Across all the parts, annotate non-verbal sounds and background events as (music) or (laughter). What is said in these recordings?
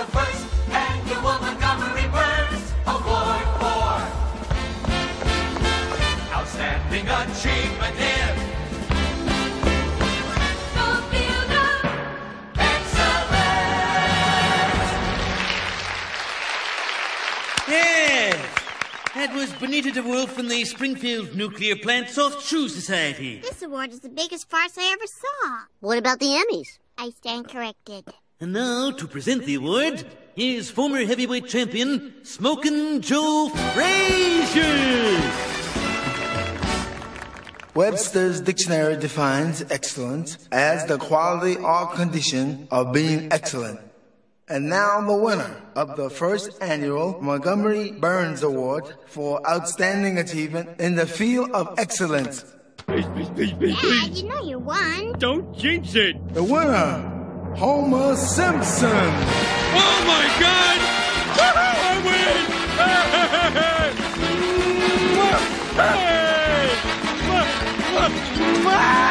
the first annual Montgomery Burns Award for Outstanding Achievement in Yes, that was Benita DeWolf from the Springfield Nuclear Plant Soft Shoe Society. This award is the biggest farce I ever saw. What about the Emmys? I stand corrected. And now, to present the award, is former heavyweight champion, Smokin' Joe Frazier! Webster's dictionary defines excellence as the quality or condition of being excellent. And now the winner of the first annual Montgomery Burns Award for outstanding achievement in the field of excellence. Dad, you know you won. Don't jinx it. The winner Homer Simpson. Oh my God! I win! Hey! Hey! Hey!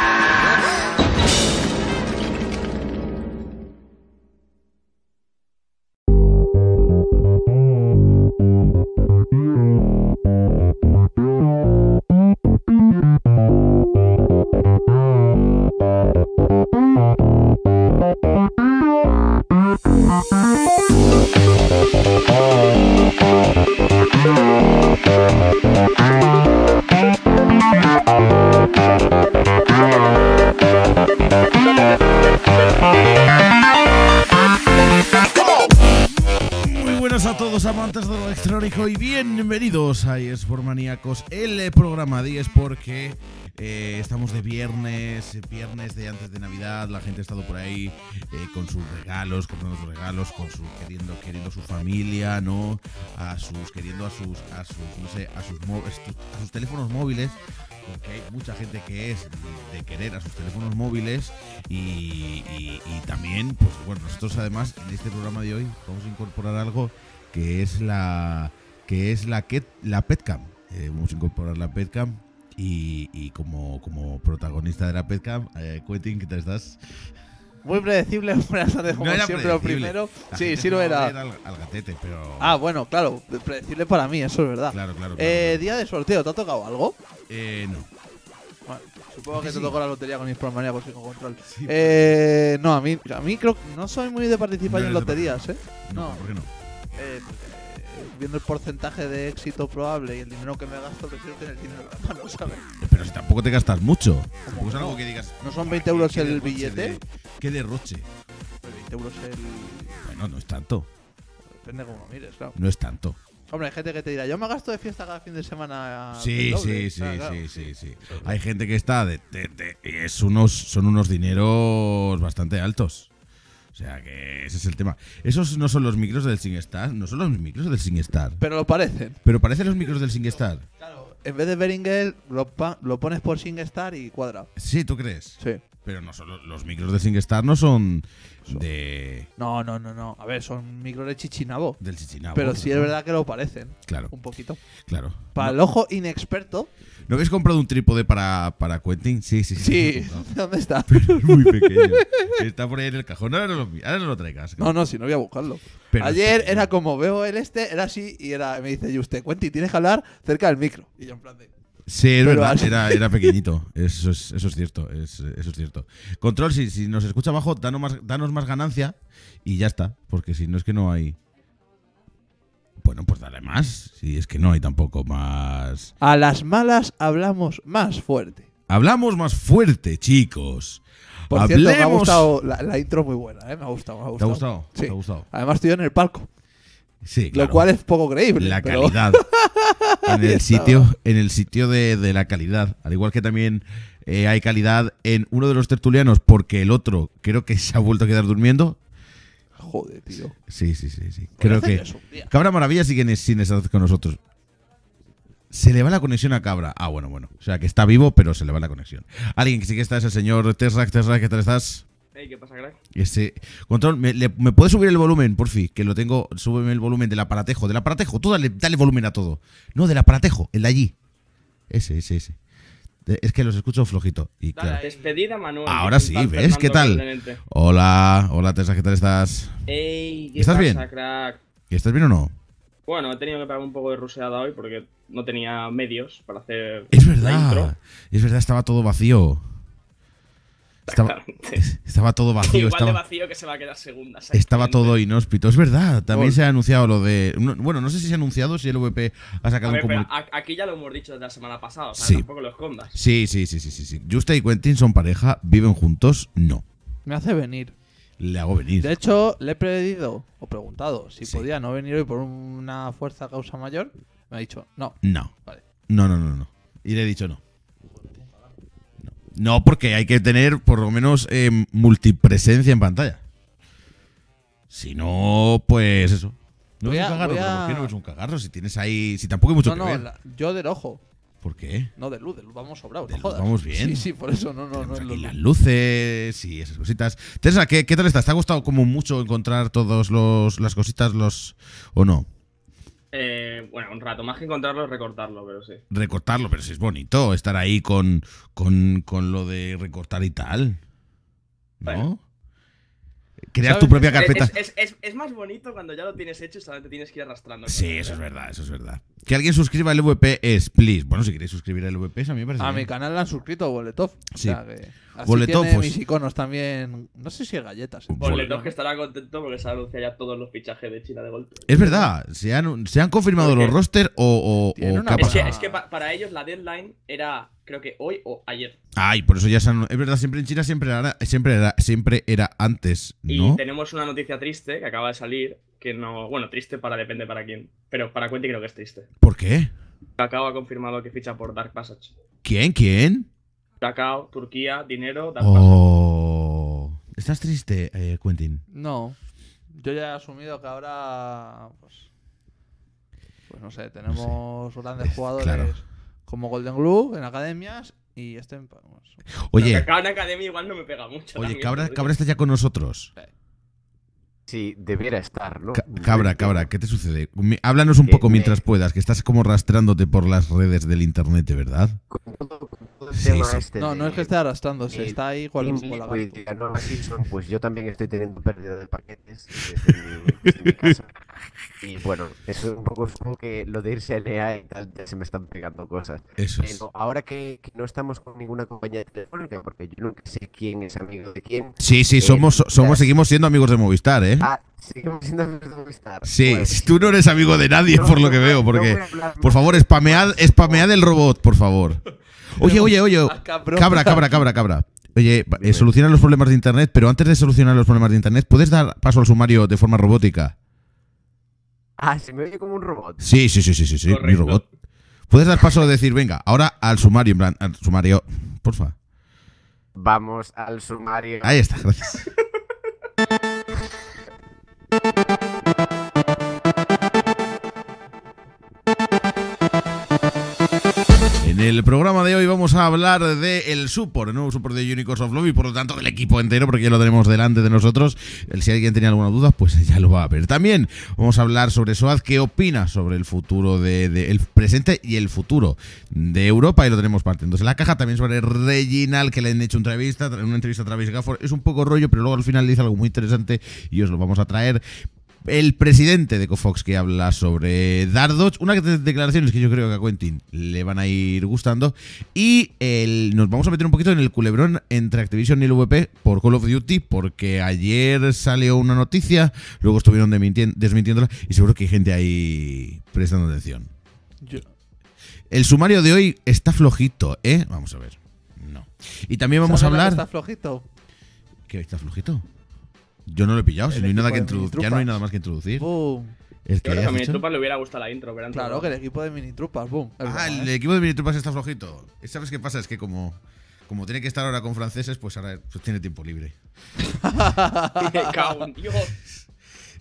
por Maníacos, el eh, programa 10 porque eh, estamos de viernes, viernes de antes de Navidad, la gente ha estado por ahí eh, con sus regalos, comprando sus regalos, con su, queriendo, queriendo su familia, ¿no? A sus, queriendo a sus, a sus, no sé, a sus, teléfonos móviles, porque hay mucha gente que es de querer a sus teléfonos móviles y también, pues bueno, nosotros además en este programa de hoy vamos a incorporar algo que es la que es la, que, la Petcam. Eh, vamos a incorporar la Petcam y, y como, como, protagonista de la Petcam, eh, Quentin, ¿qué tal estás? Muy predecible, (laughs) no siempre, lo primero. sí, sí lo era. Al, gatete, pero... Ah, bueno, claro, predecible para mí, eso es verdad. Claro, claro. eh, Día de sorteo, ¿te ha tocado algo? Eh, no. supongo que te tocó la lotería con problemas por si no control. eh, no, a mí, a mí creo que no soy muy de participar en loterías, ¿eh? No, ¿por qué no? Eh, viendo el porcentaje de éxito probable y el dinero que me gasto, prefiero tener dinero en la (laughs) mano, ¿sabes? Pero si tampoco te gastas mucho. Tampoco es algo que digas. ¿No son 20 euros el billete? qué derroche. 20 euros el. Bueno, no es tanto. Depende cómo mires, claro. No es tanto. Hombre, hay gente que te dirá, yo me gasto de fiesta cada fin de semana. Sí, sí, sí, sí, sí, sí. Hay gente que está de, y es unos, son unos dineros bastante altos. O sea que ese es el tema. Esos no son los micros del singestar, no son los micros del SingStar. Pero lo parecen. Pero parecen los micros del SingStar. Claro, en vez de Beringel, lo, pones por SingStar y cuadra. Sí, ¿tú crees? Sí. Pero no son, los micros del SingStar no son de... No, no, no, no. A ver, son micros de Chichinabo. Del Chichinabo. Pero sí es verdad que lo parecen. Claro. Un poquito. Claro. Para el ojo inexperto, ¿No habéis comprado un trípode para, para Quentin? Sí, sí, sí. sí. (laughs) ¿Dónde está? (laughs) Pero es muy pequeño. Está por ahí en el cajón. Ahora no lo, traigas. No, no, si no voy a buscarlo. Ayer era como veo el este, era así y me dice, y usted, Quentin, tienes que hablar cerca del micro. Y yo en plan de... Sí, es verdad, era, (laughs) pequeñito. Eso es, eso es cierto, eso es cierto. Control, si, si nos escucha abajo, danos más, danos más ganancia y ya está, porque si no es que no hay... Bueno, pues dale más. Si es que no hay tampoco más. A las malas hablamos más fuerte. Hablamos más fuerte, chicos. Por cierto, me ha gustado la, intro muy buena, ¿eh? me, ha gustado, me ha gustado. ¿Te ha gustado? Sí. Además estoy en el palco. Sí, Lo cual es poco creíble. La calidad. (laughs) en el sitio, en el sitio de, la calidad. Al igual que también eh, hay calidad en uno de los tertulianos, porque el otro creo que se ha vuelto a quedar durmiendo. Joder, tío. Sí, sí, sí. sí. Pues Creo que. Cabra Maravilla sigue sin estar con nosotros. Se le va la conexión a Cabra. Ah, bueno, bueno. O sea, que está vivo, pero se le va la conexión. Alguien que sí que está es el señor terrac terrac ¿qué tal estás? ¿qué pasa, crack? Este, control, ¿me, ¿me, puedes subir el volumen, por fin? Que lo tengo. Súbeme el volumen del aparatejo. Del aparatejo. Tú dale, dale volumen a todo. No, del aparatejo. El de allí. Ese, ese, ese. Es que los escucho flojito. Y Ahora sí, ¿ves? ¿Qué tal? Hola, hola, Tessa, ¿qué tal estás? Ey, ¿Estás bien? ¿Estás bien o no? Bueno, he tenido que pagar un poco de ruseada hoy porque no tenía medios para hacer. Es verdad. Es verdad, estaba todo vacío. Estaba, todo vacío. Igual estaba, de vacío que se va a quedar segunda. Estaba todo inhóspito. Es verdad, también se ha anunciado lo de. Bueno, no sé si se ha anunciado si el VP ha sacado un Aquí ya lo hemos dicho desde la semana pasada, o sea, sí. tampoco lo escondas. Sí, sí, sí, sí, sí, y Quentin son pareja, viven juntos, no. Me hace venir. Le hago venir. De hecho, le he pedido o preguntado si podía no venir hoy por una fuerza causa mayor. Me ha dicho no. No. No, no, no, no. Y le he dicho no. No, porque hay que tener por lo menos eh, multipresencia en pantalla. Si no, pues eso. No es un cagarro, no es un cagarro? Si tienes ahí. Si tampoco hay mucho No, que no, ver. yo del ojo. ¿Por qué? No, de luz, de luz vamos sobrados, luz vamos bien. Sí, sí, por eso no, no, no. las luces y esas cositas. Teresa, ¿qué, qué tal estás? ¿Te ha gustado como mucho encontrar todos los las cositas los o no? Eh, bueno, un rato, más que encontrarlo, recortarlo, pero sí. Recortarlo, pero sí es bonito estar ahí con, con, con lo de recortar y tal. ¿No? Crear tu propia carpeta. Es, más bonito cuando ya lo tienes hecho y solamente tienes que ir arrastrando. Sí, eso es verdad, eso es verdad. Que alguien suscriba al VP es, please. Bueno, si queréis suscribir al VP, a mí me parece. A mi canal le han suscrito Boletov. Sí. Tiene pues mis iconos también. No sé si hay galletas. ¿eh? Boletov, que estará contento porque se anuncia ya todos los fichajes de China de golpe. Es verdad, se han, se han confirmado los roster o. o, Es que, para ellos la deadline era creo que hoy o ayer. Ay, por eso ya se han... Es verdad, siempre en China siempre era, siempre siempre era antes, ¿no? Y tenemos una noticia triste que acaba de salir, que no... Bueno, triste para depende para quién, pero para Quentin creo que es triste. ¿Por qué? Cacao ha confirmado que ficha por Dark Passage. ¿Quién? ¿Quién? Cacao, Turquía, dinero, Dark oh. ¿Estás triste, eh, Quentin? No. Yo ya he asumido que ahora... Pues, pues no sé, tenemos grandes jugadores como Golden Glue en academias y este en Oye, Cabra Academia igual no me pega mucho. oye, Cabra, Cabra está ya con nosotros. Sí, debiera estar, ¿no? Cabra, cabra, ¿qué te sucede? Háblanos un poco mientras puedas, que estás como arrastrándote por las redes del internet, ¿verdad? Con todo, este No, no es que esté arrastrándose, está ahí con la pues yo también estoy teniendo pérdida de paquetes desde mi casa. Y bueno, eso es un poco como que lo de irse e a NEA y tal, se me están pegando cosas. Eso ahora que, no estamos con ninguna compañía de telefónica, porque yo nunca sé quién es amigo de quién. Sí, sí, eh, somos, somos, seguimos siendo amigos de Movistar, ¿eh? Ah, seguimos siendo amigos de Movistar. Sí, (laughs) tú no eres amigo de nadie, por lo que veo, porque. por favor, spamead, spamead el robot, por favor. (laughs) Oye, oye, oye. Ah, cabra, cabra, cabra, cabra. Oye, eh, soluciona los problemas de Internet, pero antes de solucionar los problemas de Internet, ¿puedes dar paso al sumario de forma robótica? Ah, se me oye como un robot. Sí, sí, sí, sí, sí, sí mi robot. ¿Puedes dar paso a decir, venga, ahora al sumario, en plan, al sumario, porfa? Vamos al sumario. Ahí está, gracias. (laughs) En el programa de hoy vamos a hablar del el support, el nuevo support de Unicorns of Love y por lo tanto del equipo entero, porque ya lo tenemos delante de nosotros. Si alguien tenía alguna duda, pues ya lo va a ver. También vamos a hablar sobre SOAD, qué opina sobre el futuro de, presente y el futuro de Europa, y lo tenemos Entonces la caja. También sobre Reginald, que le han hecho una entrevista, una entrevista a Travis Gafford. Es un poco rollo, pero luego al final dice algo muy interesante y os lo vamos a traer el presidente de Cofox que habla sobre Dardoch, las declaraciones que yo creo que a Quentin le van a ir gustando y nos vamos a meter un poquito en el culebrón entre Activision y el VP por Call of Duty porque ayer salió una noticia, luego estuvieron desmintiéndola y seguro que hay gente ahí prestando atención. El sumario de hoy está flojito, ¿eh? Vamos a ver. No. Y también vamos a hablar... ¿Está flojito? ¿Qué está flojito? Yo no lo he pillado, si no hay nada que introducir. Ya no hay nada más que introducir. a Minitrupas le hubiera gustado la intro, pero Claro, que el equipo de Minitrupas, boom. Ah, el ¿eh? equipo de Minitrupas está flojito. ¿Sabes qué pasa? Es que como, como tiene que estar ahora con franceses, pues ahora pues tiene tiempo libre. (laughs)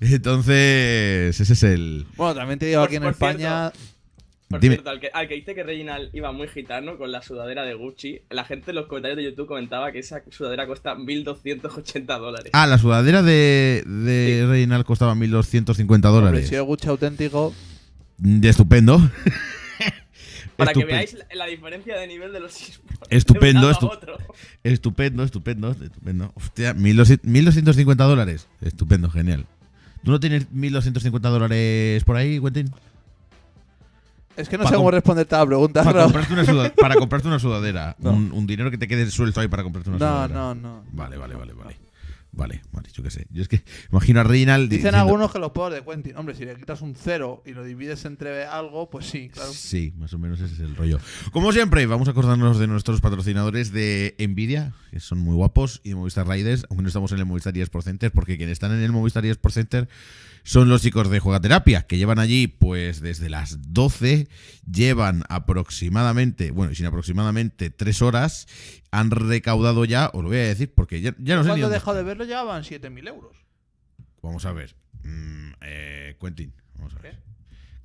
Entonces, ese es el. Bueno, también te digo aquí en pues, España. Por al que, dice que Reginald iba muy gitano con la sudadera de Gucci, la gente en los comentarios de YouTube comentaba que esa sudadera cuesta 1.280 dólares. Ah, la sudadera de, de Reginald costaba 1.250 dólares. Gucci auténtico. Mm, estupendo. (laughs) Para que veáis la, diferencia de nivel de los Estupendo, estupendo, estupendo, estupendo. Hostia, 1.250 dólares. Estupendo, genial. ¿Tú no tienes 1.250 dólares por ahí, Quentin? Es que no sé cómo responderte a la pregunta. Para, comprarte una, sudadera, (laughs) un, dinero que te quede suelto ahí para comprarte una sudadera. No, no, no. Vale, vale, vale, vale. Vale, vale, yo qué sé. Yo es que imagino a Reinald. Dicen algunos que los pobres de Quentin. Hombre, si le quitas un cero y lo divides entre algo, pues sí, claro. Sí, más o menos ese es el rollo. Como siempre, vamos a acordarnos de nuestros patrocinadores de Nvidia, que son muy guapos, y Movistar Raiders, aunque no estamos en el Movistar Por Center, porque quienes están en el Movistar Por Center son los chicos de Juegaterapia, que llevan allí pues desde las 12, llevan aproximadamente, bueno, sin aproximadamente tres horas, han recaudado ya, os lo voy a decir porque ya, no sé... Cuando dejó de verlo ya van 7.000 euros. Vamos a ver. Mm, eh, Quentin, vamos a ver.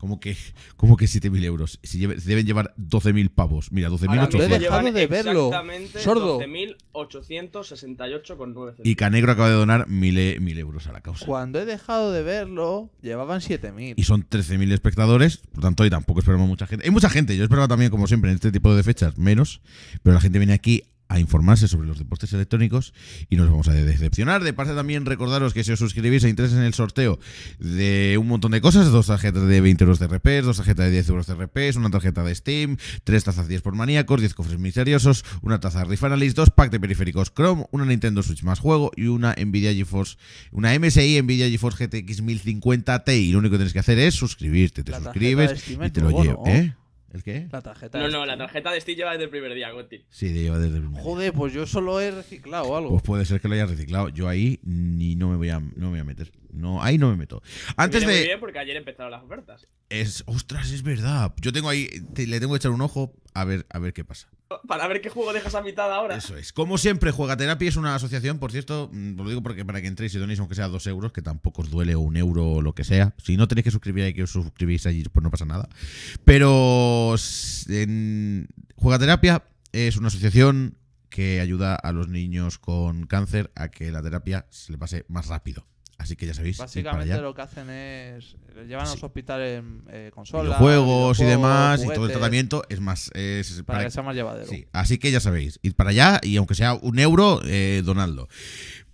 Como que, como que 7.000 euros. Si deben llevar 12.000 pavos. Mira, 12.800. mil he dejado de verlo. Sordo. 12.868,9. Y Canegro acaba de donar 1.000 euros a la causa. Cuando he dejado de verlo, llevaban 7.000. Y son 13.000 espectadores. Por tanto, hoy tampoco esperamos mucha gente. Hay mucha gente. Yo esperaba también, como siempre, en este tipo de fechas, menos. Pero la gente viene aquí a informarse sobre los deportes electrónicos y nos vamos a decepcionar. De parte también recordaros que si os suscribís e interesáis en el sorteo de un montón de cosas, dos tarjetas de 20 euros de RP, dos tarjetas de 10 euros de RP, una tarjeta de Steam, tres tazas 10 por maníacos, 10 cofres misteriosos, una taza de Analysis, dos pack de periféricos Chrome, una Nintendo Switch más juego y una Nvidia GeForce, una MSI Nvidia GeForce GTX 1050 Ti. Y lo único que tienes que hacer es suscribirte, te suscribes y te lo llevo. ¿El qué? La tarjeta. No, no, la tarjeta de Steve lleva desde el primer día, Gotti. Sí, lleva desde el primer día. Joder, pues yo solo he reciclado algo. Pues puede ser que lo hayas reciclado. Yo ahí ni no me voy a, no me voy a meter. No, ahí no me meto. Antes me de. Muy bien porque ayer empezaron las ofertas. Es, ostras, es verdad. Yo tengo ahí, le tengo que echar un ojo a ver, a ver qué pasa. Para ver qué juego dejas a mitad ahora. Eso es. Como siempre, Juegaterapia Terapia es una asociación, por cierto, mm, lo digo porque para que entréis y donéis aunque sea dos euros, que tampoco os duele un euro o lo que sea. Si no tenéis que suscribir y que os suscribís allí, pues no pasa nada. Pero en Juega Terapia es una asociación que ayuda a los niños con cáncer a que la terapia se le pase más rápido. Así que ya sabéis. Básicamente lo que hacen es. Llevan a los hospitales eh, consolas. Juegos y demás. y todo el tratamiento es más. Es, para, que sea más llevadero. Sí. Así que ya sabéis. Id para allá y aunque sea un euro, eh, donadlo.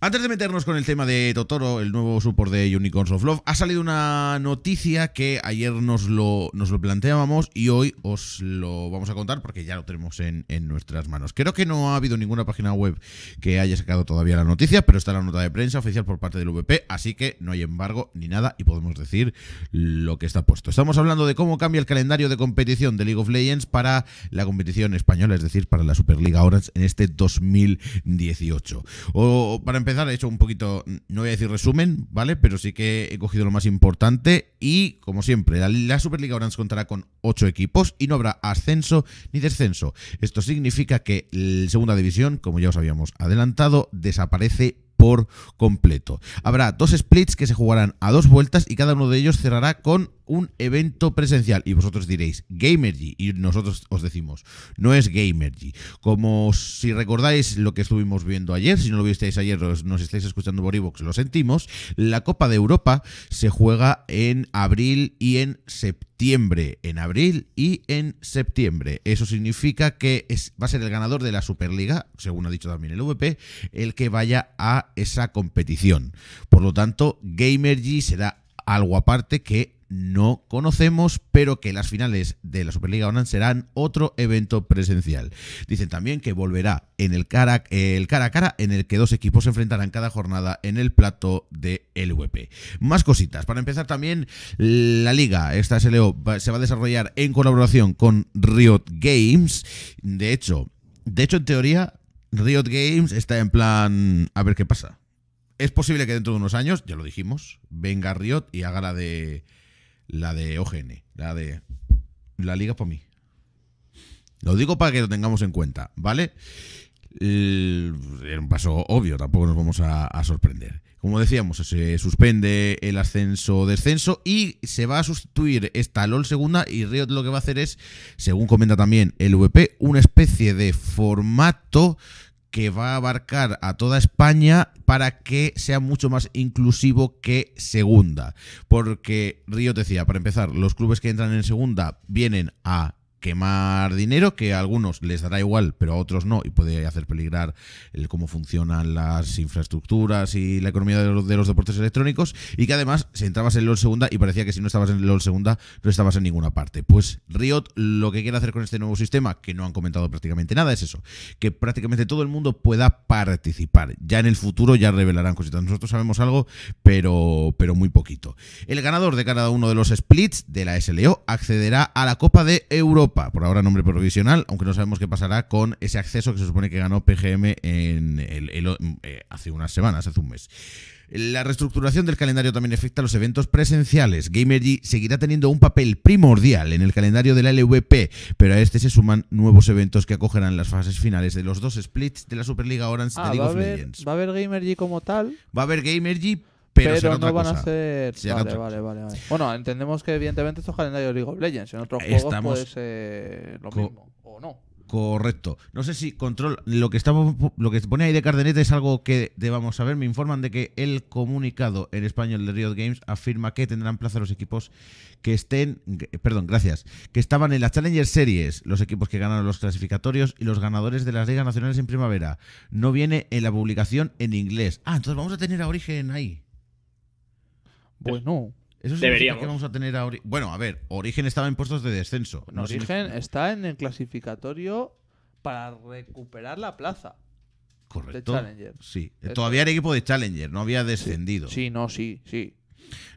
Antes de meternos con el tema de Totoro, el nuevo support de Unicorns of Love, ha salido una noticia que ayer nos lo, planteábamos y hoy os lo vamos a contar porque ya lo tenemos en, nuestras manos. Creo que no ha habido ninguna página web que haya sacado todavía la noticia, pero está la nota de prensa oficial por parte del VP, así que no hay embargo ni nada y podemos decir lo que está puesto. Estamos hablando de cómo cambia el calendario de competición de League of Legends para la competición española, es decir, para la Superliga Orange en este 2018. O para empezar, he hecho un poquito, no voy a decir resumen, ¿vale? Pero sí que he cogido lo más importante. Y, como siempre, la, Superliga Superliga Orange contará con ocho equipos y no habrá ascenso ni descenso. Esto significa que la Segunda División, como ya os habíamos adelantado, desaparece por completo. Habrá dos splits que se jugarán a dos vueltas y cada uno de ellos cerrará con un evento presencial. Y vosotros diréis, Gamergy. Y nosotros os decimos, no es Gamergy. Como si recordáis lo que estuvimos viendo ayer, si no lo visteis ayer, nos estáis escuchando por lo sentimos. La Copa de Europa se juega en abril y en septiembre septiembre, en abril y en septiembre. Eso significa que va a ser el ganador de la Superliga, según ha dicho también el VP, el que vaya a esa competición. Por lo tanto, Gamergy será algo aparte que no conocemos, pero que las finales de la Superliga Onan serán otro evento presencial. Dicen también que volverá en el cara, el a cara en el que dos equipos se enfrentarán cada jornada en el plato de LVP. Más cositas. Para empezar también la liga, esta SLO, se va a desarrollar en colaboración con Riot Games. De hecho, de hecho en teoría, Riot Games está en plan a ver qué pasa. Es posible que dentro de unos años, ya lo dijimos, venga Riot y haga la de la de OGN, la de la liga por mí. Lo digo para que lo tengamos en cuenta, ¿vale? Era un paso obvio, tampoco nos vamos a, a, sorprender. Como decíamos, se suspende el ascenso-descenso y se va a sustituir esta LOL segunda y Riot lo que va a hacer es, según comenta también el VP, una especie de formato que va a abarcar a toda España para que sea mucho más inclusivo que segunda. Porque Río decía, para empezar, los clubes que entran en segunda vienen a quemar dinero que a algunos les dará igual, pero a otros no, y puede hacer peligrar el cómo funcionan las infraestructuras y la economía de los, deportes electrónicos, y que además, si entrabas en LOL Segunda, y parecía que si no estabas en LOL Segunda, no estabas en ninguna parte. Pues Riot lo que quiere hacer con este nuevo sistema, que no han comentado prácticamente nada, es eso, que prácticamente todo el mundo pueda participar. Ya en el futuro ya revelarán cositas. Nosotros sabemos algo, pero, pero muy poquito. El ganador de cada uno de los splits de la SLO accederá a la Copa de Europa por ahora nombre provisional, aunque no sabemos qué pasará con ese acceso que se supone que ganó PGM en el, eh, hace unas semanas, hace un mes. La reestructuración del calendario también afecta a los eventos presenciales. Gamergy seguirá teniendo un papel primordial en el calendario de la LVP, pero a este se suman nuevos eventos que acogerán las fases finales de los dos splits de la Superliga Orange ah, de Legends. ¿Va a haber Gamergy como tal? Va a haber Gamergy, pero, no van a ser. vale, vale, vale, Bueno, entendemos que evidentemente estos calendarios League of Legends. En otros juegos Estamos puede eh, ser lo mismo. O no. Correcto. No sé si control. Lo que estamos, lo que pone ahí de cardeneta es algo que debamos saber. Me informan de que el comunicado en español de Riot Games afirma que tendrán plaza los equipos que estén. Perdón, gracias. Que estaban en las Challenger Series, los equipos que ganaron los clasificatorios y los ganadores de las ligas nacionales en primavera. No viene en la publicación en inglés. Ah, entonces vamos a tener a origen ahí. Bueno. Pues eso Deberíamos. Que vamos a tener bueno, a ver, Origen estaba en puestos de descenso. Origen está en el clasificatorio para recuperar la plaza. Correcto. De Challenger. Sí. Todavía era equipo de Challenger, no había descendido. Sí, no, sí, sí.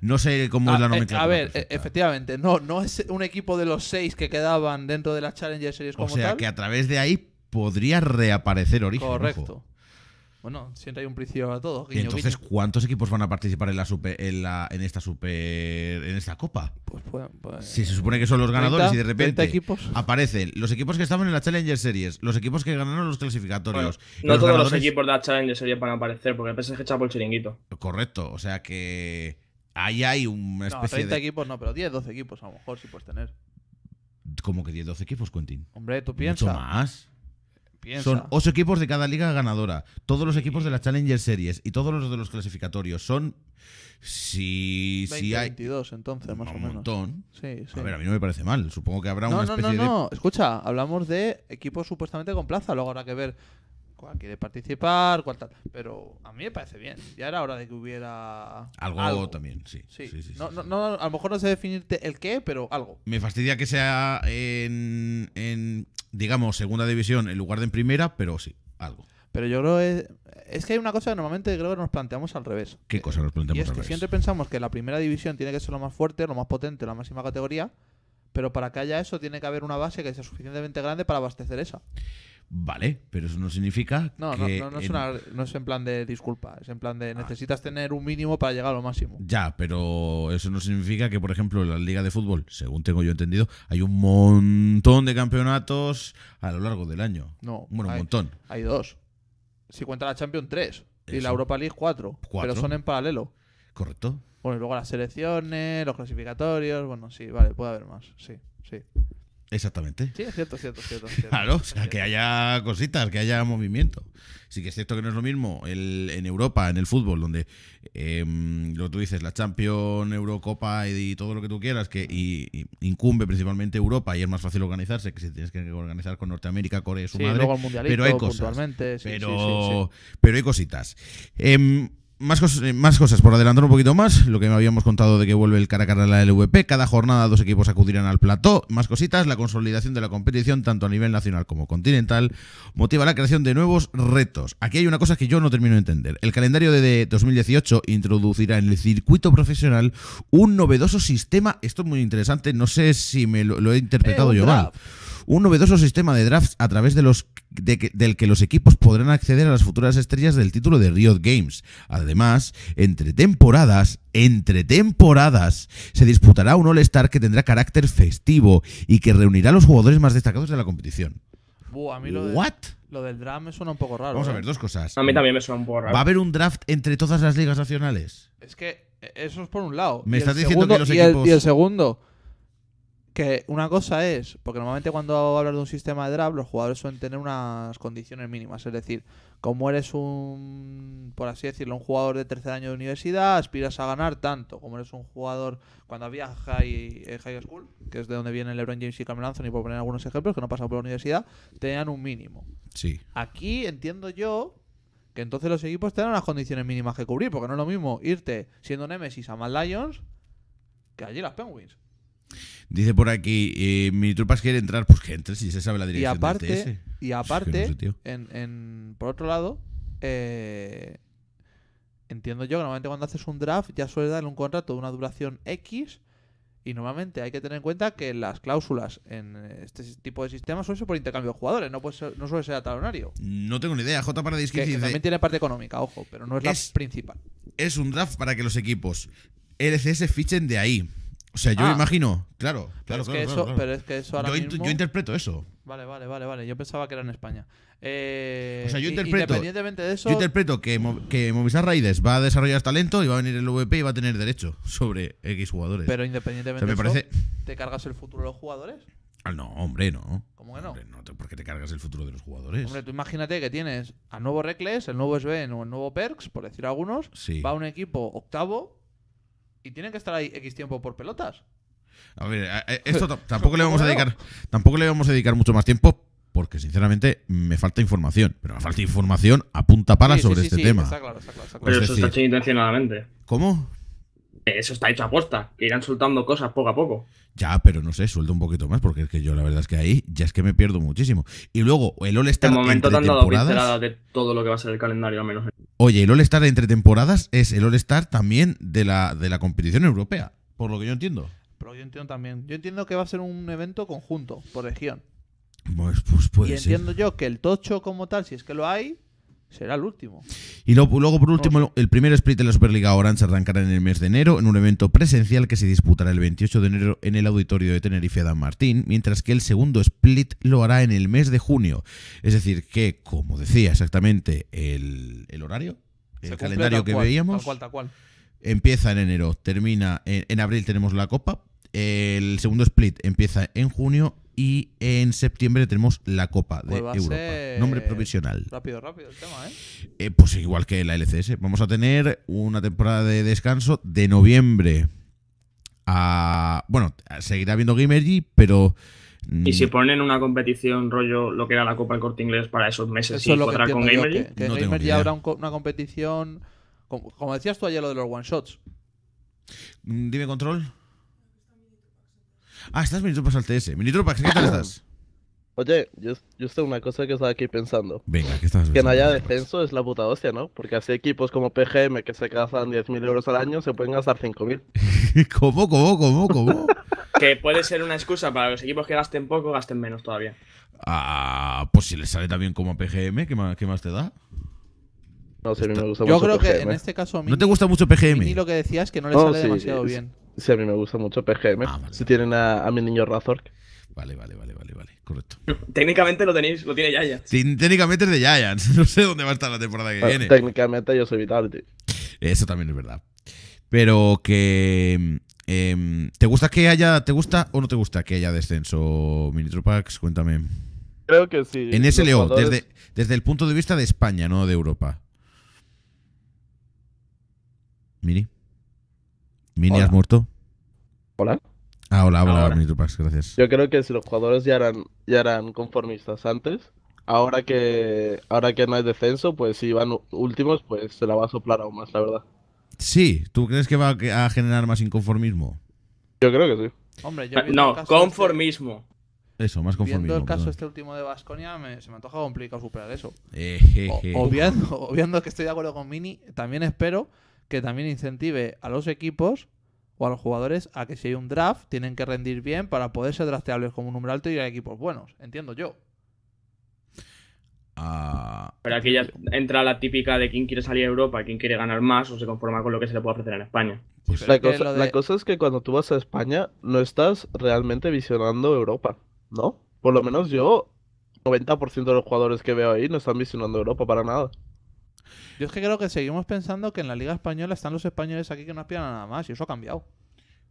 No sé cómo es ah, la eh, nomenclatura. a ver, efectivamente, no, no es un equipo de los seis que quedaban dentro de la Challenger Series como O sea, que a través de ahí podría reaparecer Origen. Correcto. Bueno, siempre hay un precio a todo. ¿Y Entonces, ¿cuántos equipos van a participar en la super, en, la, en esta super en esta copa? Pues, pues, pues si se supone que son los ganadores y de repente equipos. aparecen los equipos que estaban en la Challenger Series, los equipos que ganaron los clasificatorios. no todos los equipos de la Challenger Series van a aparecer porque el PSG echa por el chiringuito. Correcto, o sea que ahí hay un. especie no, 30 equipos no, pero 10, 12 equipos a lo mejor sí puedes tener. ¿Cómo que 10, 12 equipos, Quentin? Hombre, tú piensas. Mucho más. Son ocho equipos de cada liga ganadora. Todos los equipos de las Challenger Series y todos los de los clasificatorios. Son. Si, hay. 22, entonces, más un o menos. montón. A ver, a mí no me parece mal. Supongo que habrá una especie no, no, no. Escucha, hablamos de equipos supuestamente con plaza. Luego habrá que ver cuál quiere participar, cuál Pero a mí me parece bien. Ya era hora de que hubiera. Algo, también, sí. Sí. Sí, no, no, a lo mejor no sé definirte el qué, pero algo. Me fastidia que sea en, en digamos, segunda división en lugar de en primera, pero sí, algo. Pero yo creo es, es que hay una cosa que normalmente creo que nos planteamos al revés. ¿Qué cosa nos planteamos y es que Siempre pensamos que la primera división tiene que ser lo más fuerte, lo más potente, la máxima categoría, pero para que haya eso tiene que haber una base que sea suficientemente grande para abastecer esa. Vale, pero eso no significa. No, que no, no, es en... plan de disculpa, es en plan de ah. necesitas tener un mínimo para llegar a lo máximo. Ya, pero eso no significa que, por ejemplo, en la Liga de Fútbol, según tengo yo entendido, hay un montón de campeonatos a lo largo del año. No, bueno, un montón. Hay dos. Si cuenta la Champions, tres. Y la Europa League, cuatro, cuatro. Pero son en paralelo. Correcto. Bueno, y luego las selecciones, los clasificatorios, bueno, sí, vale, puede haber más, sí, sí. Exactamente. Sí, es cierto, es cierto, es cierto. (laughs) claro, o sea, que haya cositas, que haya movimiento. Sí que es cierto que no es lo mismo el, en Europa, en el fútbol, donde em, lo que tú dices, la Champions, Eurocopa y, todo lo que tú quieras, que incumbe principalmente Europa y es más fácil organizarse que si tienes que organizar con Norteamérica, Corea, su sí, madre. Luego el pero hay cosas. Sí, pero, sí, pero hay cositas. Em, más, cosas, eh, más cosas, por adelantar un poquito más, lo que me habíamos contado de que vuelve el cara a cara a la LVP, cada jornada dos equipos acudirán al plató, más cositas, la consolidación de la competición tanto a nivel nacional como continental motiva la creación de nuevos retos. Aquí hay una cosa que yo no termino de entender. El calendario de 2018 introducirá en el circuito profesional un novedoso sistema, esto es muy interesante, no sé si me lo, he interpretado eh, yo mal un novedoso sistema de drafts a través del que los equipos podrán acceder a las futuras estrellas del título de Riot Games. Además, entre temporadas, entre temporadas, se disputará un All-Star que tendrá carácter festivo y que reunirá a los jugadores más destacados de la competición. Buah, lo Lo del draft me suena un poco raro. Vamos a eh. ver, dos cosas. A mí también me suena un poco raro. ¿Va a haber un draft entre todas las ligas nacionales? Es que eh, eso es por un lado. Me estás diciendo que los equipos. Y y el segundo, que una cosa es, porque normalmente cuando hablo de un sistema de draft, los jugadores suelen tener unas condiciones mínimas. Es decir, como eres un, por así decirlo, un jugador de tercer año de universidad, aspiras a ganar tanto. Como eres un jugador, cuando había high, eh, high school, que es de donde el LeBron James y Cameron Anthony, por poner algunos ejemplos, que no pasan por la universidad, tenían un mínimo. Sí. Aquí entiendo yo que entonces los equipos tienen unas condiciones mínimas que cubrir, porque no es lo mismo irte siendo Nemesis a Mad Lions que allí las Penguins. Dice por aquí, eh, mi tropas quiere entrar, pues que entre, si se sabe la dirección. Y pues aparte, Y aparte por otro lado, eh, entiendo yo que normalmente cuando haces un draft ya suele darle un contrato de una duración X y normalmente hay que tener en cuenta que las cláusulas en este tipo de sistemas suelen ser por intercambio de jugadores, no, puede ser, no suele ser atalonario. No tengo ni idea. J. para que, también tiene parte económica, ojo, pero no es, es la principal. Es un draft para que los equipos LCS fichen de ahí. O sea, yo ah. imagino, claro. claro, que pero es que ahora yo, interpreto eso. Vale, vale, vale, vale. Yo pensaba que era en España. Eh, o sea, yo interpreto. Independientemente de eso. Yo interpreto que, que Movistar Raiders va a desarrollar talento y va a venir el VP y va a tener derecho sobre X jugadores. Pero independientemente me parece... de eso, ¿te cargas el futuro de los jugadores? Ah, no, hombre, no. ¿Cómo que no? te, ¿Por qué te cargas el futuro de los jugadores? Hombre, tú imagínate que tienes al nuevo Recles, el nuevo Sven o el nuevo Perks, por decir algunos. Sí. Va a un equipo octavo y tienen que estar ahí X tiempo por pelotas. A ver, eh, esto (laughs) tampoco le vamos a dedicar, tampoco le vamos a dedicar mucho más tiempo porque sinceramente me falta información, pero la falta de información apunta para sobre este tema. Pero eso está hecho intencionadamente. ¿Cómo? Eso está hecho a posta, que irán soltando cosas poco a poco. Ya, pero no sé, suelta un poquito más, porque es que yo la verdad es que ahí ya es que me pierdo muchísimo. Y luego, el All-Star. De momento te han dado pinceladas de todo lo que va a ser el calendario, al menos. Oye, el All-Star entre temporadas es el All-Star también de la, de la competición europea, por lo que yo entiendo. Pero yo entiendo también. Yo entiendo que va a ser un evento conjunto, por región. Pues, pues puede y entiendo yo que el tocho como tal, si es que lo hay, será el último. Y luego, por último, el primer split de la Superliga Orange arrancará en el mes de enero en un evento presencial que se disputará el 28 de enero en el auditorio de Tenerife Dan Martín, mientras que el segundo split lo hará en el mes de junio. Es decir, que, como decía exactamente el, horario, el calendario que veíamos, empieza en enero, termina en abril tenemos la Copa, el segundo split empieza en junio y en septiembre tenemos la Copa de pues Europa. Nombre provisional. Rápido, rápido el tema, ¿eh? eh pues igual que la LCS. Vamos a tener una temporada de descanso de noviembre a. Ah, bueno, seguirá habiendo Gamergy, pero. Mm, y si ponen una competición rollo lo que era la Copa del Corte Inglés para esos meses y con Gamergy. Que, habrá una competición. como, decías tú ayer lo de los one shots. Mm, dime control. Ah, estás para al TS. Minitropas, ¿qué tal estás? (clears throat) Oye, yo, sé una cosa que estaba aquí pensando. Venga, ¿qué estás Que no haya descenso es la puta hostia, ¿no? Porque así equipos como PGM que se gastan 10.000 euros al año se pueden gastar 5.000. (laughs) ¿Cómo, cómo, cómo, cómo? (laughs) que puede ser una excusa para los equipos que gasten poco, gasten menos todavía. Ah, pues si les sale también como PGM, qué más te da? No sé, a mí me gusta mucho. Yo creo que en este caso a mí. ¿No te gusta mucho PGM? Y lo que decías que no le sale demasiado bien. Sí, a mí me gusta mucho PGM. Ah, si tienen a, mi niño Razor. Vale, vale, vale, vale, vale. Correcto. (laughs) técnicamente lo tenéis, lo tiene Yaya. Sí, técnicamente es de Yaya. (laughs) No sé dónde va a estar la temporada que viene. Técnicamente yo soy Vitality. Eso también es verdad. Pero que. Em, ¿Te gusta que haya. ¿Te gusta o no te gusta que haya descenso, Minitropax? Cuéntame. Creo que sí. En SLO, desde el punto de vista de España, no de Europa. Mini. Mini, ¿has muerto? Hola. Ah, hola, hola, hola Mini Tupac, gracias. Yo creo que si los jugadores ya eran, ya eran conformistas antes, ahora que, ahora que no hay descenso, pues si van últimos, pues se la va a soplar aún más, la verdad. Sí, ¿tú crees que va a generar más inconformismo? Yo creo que sí. Hombre, ah, no, este conformismo. eso, más conformismo. Viendo el caso este último de Vasconia, se me antoja complicado superar eso. Eh, (laughs) obviando que estoy de acuerdo con Mini, también espero que también incentive a los equipos o a los jugadores a que si hay un draft tienen que rendir bien para poder ser drafteables como un número alto y a equipos buenos, entiendo yo. Ah, pero aquí ya entra la típica de quién quiere salir a Europa, quién quiere ganar más o se conforma con lo que se le puede ofrecer en España. Pues la, cosa, la cosa es que cuando tú vas a España no estás realmente visionando Europa, ¿no? Por lo menos yo, 90% de los jugadores que veo ahí no están visionando Europa para nada. Yo es que creo que seguimos pensando que en la Liga Española están los españoles aquí que no aspiran a nada más y eso ha cambiado.